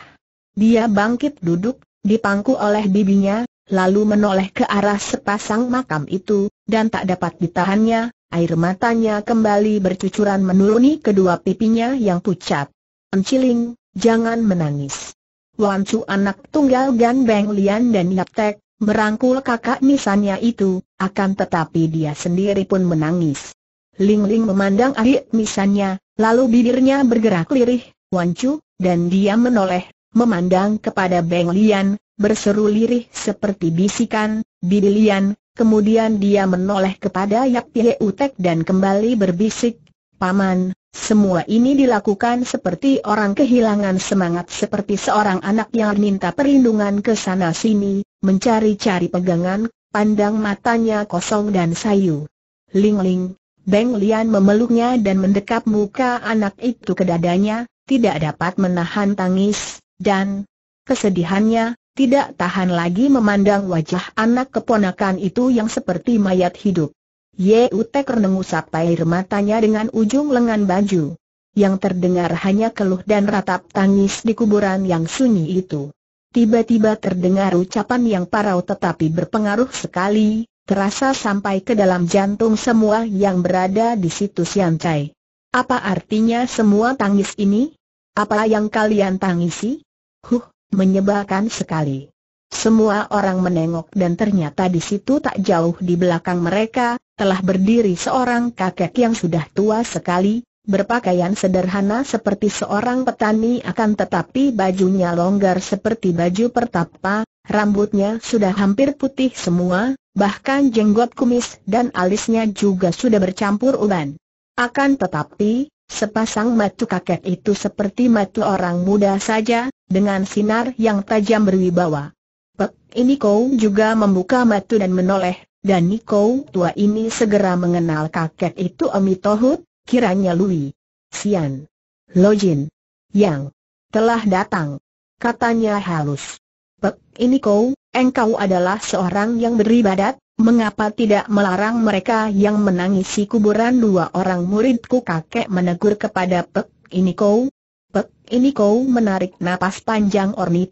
Dia bangkit duduk, dipangku oleh bibinya, lalu menoleh ke arah sepasang makam itu, dan tak dapat ditahannya, Air matanya kembali bercucuran menuruni kedua pipinya yang pucat. Enciling, jangan menangis. Wan Chu anak tunggal Gan Beng Lian dan Yap Tek, merangkul kakak misannya itu, akan tetapi dia sendiri pun menangis. Ling Ling memandang adik misannya, lalu bibirnya bergerak lirih, Wan Chu, dan dia menoleh, memandang kepada Beng Lian, berseru lirih seperti bisikan, Bibi Lian, Kemudian dia menoleh kepada Yap Ye Utek dan kembali berbisik, Paman, semua ini dilakukan seperti orang kehilangan semangat seperti seorang anak yang minta perlindungan ke sana-sini, mencari-cari pegangan, pandang matanya kosong dan sayu. Ling-ling, Beng Lian memeluknya dan mendekap muka anak itu ke dadanya, tidak dapat menahan tangis, dan kesedihannya, tidak tahan lagi memandang wajah anak keponakan itu yang seperti mayat hidup. Ye Utek ngusap air matanya dengan ujung lengan baju. Yang terdengar hanya keluh dan ratap tangis di kuburan yang sunyi itu. Tiba-tiba terdengar ucapan yang parau tetapi berpengaruh sekali, terasa sampai ke dalam jantung semua yang berada di situ Siancai. Apa artinya semua tangis ini? Apa yang kalian tangisi? Huh, Menyebalkan sekali. Semua orang menengok dan ternyata di situ tak jauh di belakang mereka, telah berdiri seorang kakek yang sudah tua sekali, berpakaian sederhana seperti seorang petani akan tetapi bajunya longgar seperti baju pertapa, rambutnya sudah hampir putih semua, bahkan jenggot kumis dan alisnya juga sudah bercampur uban. Akan tetapi, Sepasang matu kakek itu seperti matu orang muda saja, dengan sinar yang tajam berwibawa. Pek ini kau juga membuka matu dan menoleh, dan Niko tua ini segera mengenal kakek itu Omi Tohut, kiranya Lui. Sian. Lojin. Yang. Telah datang. Katanya halus. Pek ini kau, engkau adalah seorang yang beribadat, Mengapa tidak melarang mereka yang menangisi kuburan dua orang muridku kakek menegur kepada Pek ini kau? Pek ini kau menarik napas panjang Orni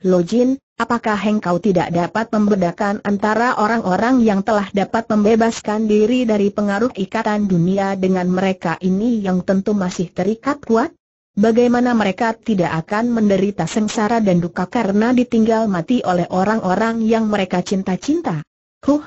Lojin, apakah engkau tidak dapat membedakan antara orang-orang yang telah dapat membebaskan diri dari pengaruh ikatan dunia dengan mereka ini yang tentu masih terikat kuat? Bagaimana mereka tidak akan menderita sengsara dan duka karena ditinggal mati oleh orang-orang yang mereka cinta-cinta? Huh,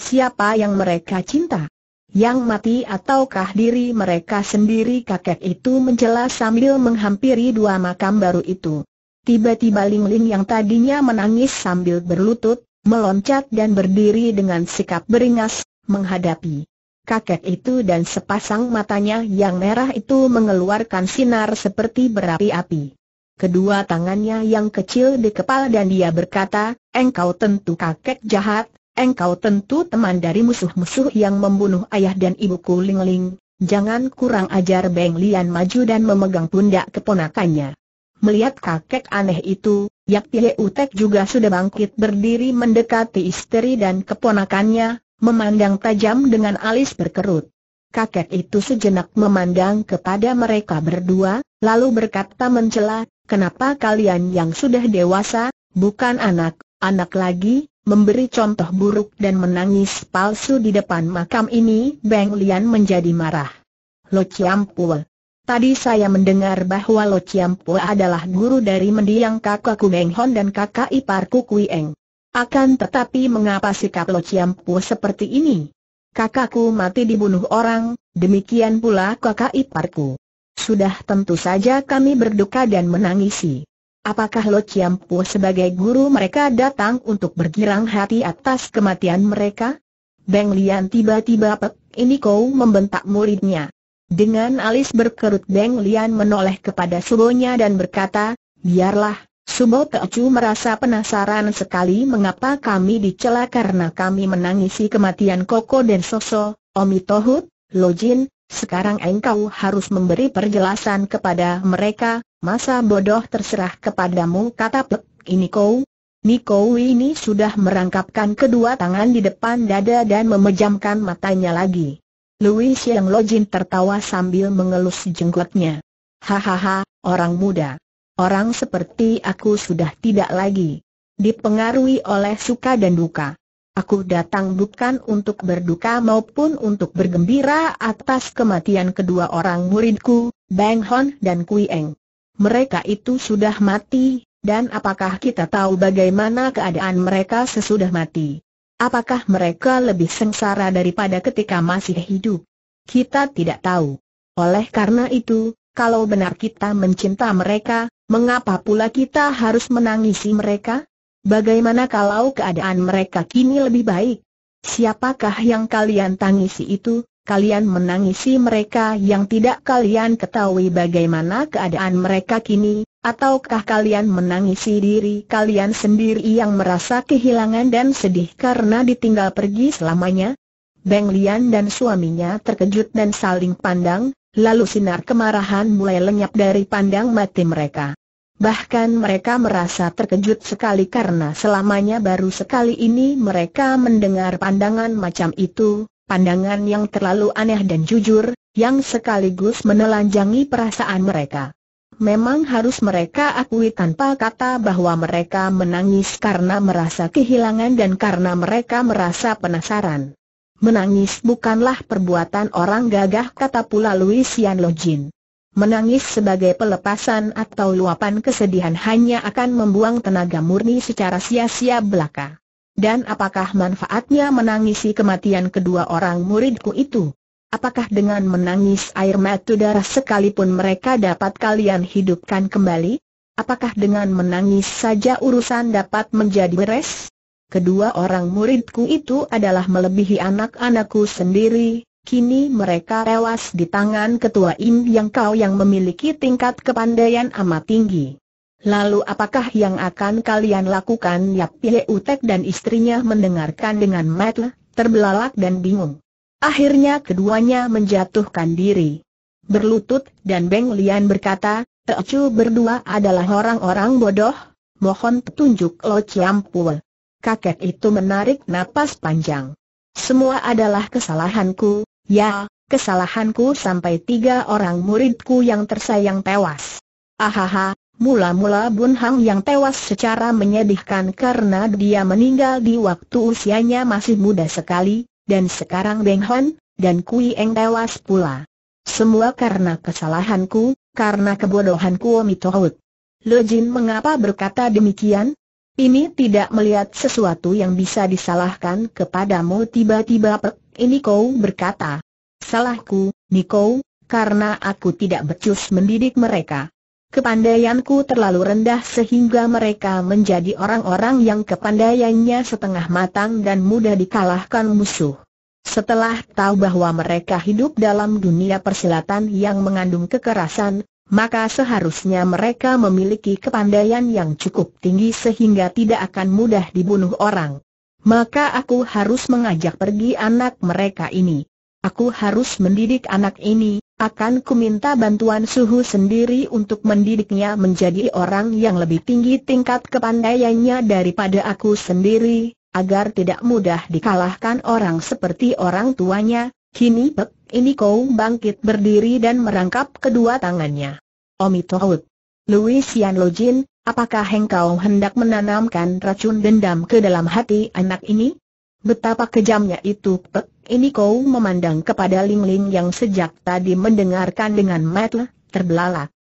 siapa yang mereka cinta? Yang mati ataukah diri mereka sendiri kakek itu menjelas sambil menghampiri dua makam baru itu. Tiba-tiba Ling Ling yang tadinya menangis sambil berlutut, meloncat dan berdiri dengan sikap beringas, menghadapi kakek itu dan sepasang matanya yang merah itu mengeluarkan sinar seperti berapi-api. Kedua tangannya yang kecil di kepala dan dia berkata, engkau tentu kakek jahat, engkau tentu teman dari musuh-musuh yang membunuh ayah dan ibuku Ling Ling, jangan kurang ajar Beng Lian maju dan memegang pundak keponakannya. Melihat kakek aneh itu, Yak Tie Utek juga sudah bangkit berdiri mendekati istri dan keponakannya, memandang tajam dengan alis berkerut. Kakek itu sejenak memandang kepada mereka berdua, lalu berkata mencela, kenapa kalian yang sudah dewasa, bukan anak, anak lagi, memberi contoh buruk dan menangis palsu di depan makam ini, Beng Lian menjadi marah. Lo Pua. Tadi saya mendengar bahwa Lo Pua adalah guru dari mendiang kakakku Beng Hon dan kakak iparku Kui Eng. Akan tetapi mengapa sikap Lo Pua seperti ini? Kakakku mati dibunuh orang, demikian pula kakak iparku. Sudah tentu saja kami berduka dan menangisi. Apakah Lo Chiam Po sebagai guru mereka datang untuk bergirang hati atas kematian mereka? Beng Lian tiba-tiba pek, ini kau membentak muridnya. Dengan alis berkerut Beng Lian menoleh kepada subonya dan berkata, biarlah, Subo Teocu merasa penasaran sekali mengapa kami dicela karena kami menangisi kematian Koko dan Soso, Omi Tohut, Lojin, sekarang engkau harus memberi perjelasan kepada mereka, Masa bodoh terserah kepadamu kata Pek, ini kau. Niko ini sudah merangkapkan kedua tangan di depan dada dan memejamkan matanya lagi. Louis yang Lojin tertawa sambil mengelus jenggotnya. Hahaha, orang muda. Orang seperti aku sudah tidak lagi dipengaruhi oleh suka dan duka. Aku datang bukan untuk berduka maupun untuk bergembira atas kematian kedua orang muridku, Bang Hon dan Kui Eng mereka itu sudah mati, dan apakah kita tahu bagaimana keadaan mereka sesudah mati? Apakah mereka lebih sengsara daripada ketika masih hidup? Kita tidak tahu. Oleh karena itu, kalau benar kita mencinta mereka, mengapa pula kita harus menangisi mereka? Bagaimana kalau keadaan mereka kini lebih baik? Siapakah yang kalian tangisi itu? kalian menangisi mereka yang tidak kalian ketahui bagaimana keadaan mereka kini, ataukah kalian menangisi diri kalian sendiri yang merasa kehilangan dan sedih karena ditinggal pergi selamanya? Beng Lian dan suaminya terkejut dan saling pandang, lalu sinar kemarahan mulai lenyap dari pandang mati mereka. Bahkan mereka merasa terkejut sekali karena selamanya baru sekali ini mereka mendengar pandangan macam itu, pandangan yang terlalu aneh dan jujur, yang sekaligus menelanjangi perasaan mereka. Memang harus mereka akui tanpa kata bahwa mereka menangis karena merasa kehilangan dan karena mereka merasa penasaran. Menangis bukanlah perbuatan orang gagah kata pula Luisian Lojin. Menangis sebagai pelepasan atau luapan kesedihan hanya akan membuang tenaga murni secara sia-sia belaka. Dan apakah manfaatnya menangisi kematian kedua orang muridku itu? Apakah dengan menangis air mata darah sekalipun mereka dapat kalian hidupkan kembali? Apakah dengan menangis saja urusan dapat menjadi beres? Kedua orang muridku itu adalah melebihi anak-anakku sendiri, kini mereka tewas di tangan ketua Im yang kau yang memiliki tingkat kepandaian amat tinggi. Lalu apakah yang akan kalian lakukan Yap Pie Utek dan istrinya mendengarkan dengan matle, terbelalak dan bingung. Akhirnya keduanya menjatuhkan diri. Berlutut dan Beng Lian berkata, Teocu berdua adalah orang-orang bodoh, mohon petunjuk Lo Ciampul. Kakek itu menarik napas panjang. Semua adalah kesalahanku, ya, kesalahanku sampai tiga orang muridku yang tersayang tewas. Ahaha, Mula-mula Bun Hang yang tewas secara menyedihkan karena dia meninggal di waktu usianya masih muda sekali, dan sekarang Beng Hon, dan Kui Eng tewas pula. Semua karena kesalahanku, karena kebodohanku Tohut. Lo Jin mengapa berkata demikian? Ini tidak melihat sesuatu yang bisa disalahkan kepadamu tiba-tiba Pek ini kau berkata. Salahku, Niko, karena aku tidak becus mendidik mereka. Kepandaianku terlalu rendah sehingga mereka menjadi orang-orang yang kepandaiannya setengah matang dan mudah dikalahkan musuh. Setelah tahu bahwa mereka hidup dalam dunia persilatan yang mengandung kekerasan, maka seharusnya mereka memiliki kepandaian yang cukup tinggi sehingga tidak akan mudah dibunuh orang. Maka aku harus mengajak pergi anak mereka ini. Aku harus mendidik anak ini, akan kuminta bantuan suhu sendiri untuk mendidiknya menjadi orang yang lebih tinggi tingkat kepandaiannya daripada aku sendiri, agar tidak mudah dikalahkan orang seperti orang tuanya. Kini Pek ini kau bangkit berdiri dan merangkap kedua tangannya. Omitohut. Louis Yan Lojin, apakah engkau hendak menanamkan racun dendam ke dalam hati anak ini? Betapa kejamnya itu Pek ini kau memandang kepada Ling Ling yang sejak tadi mendengarkan dengan mata terbelalak.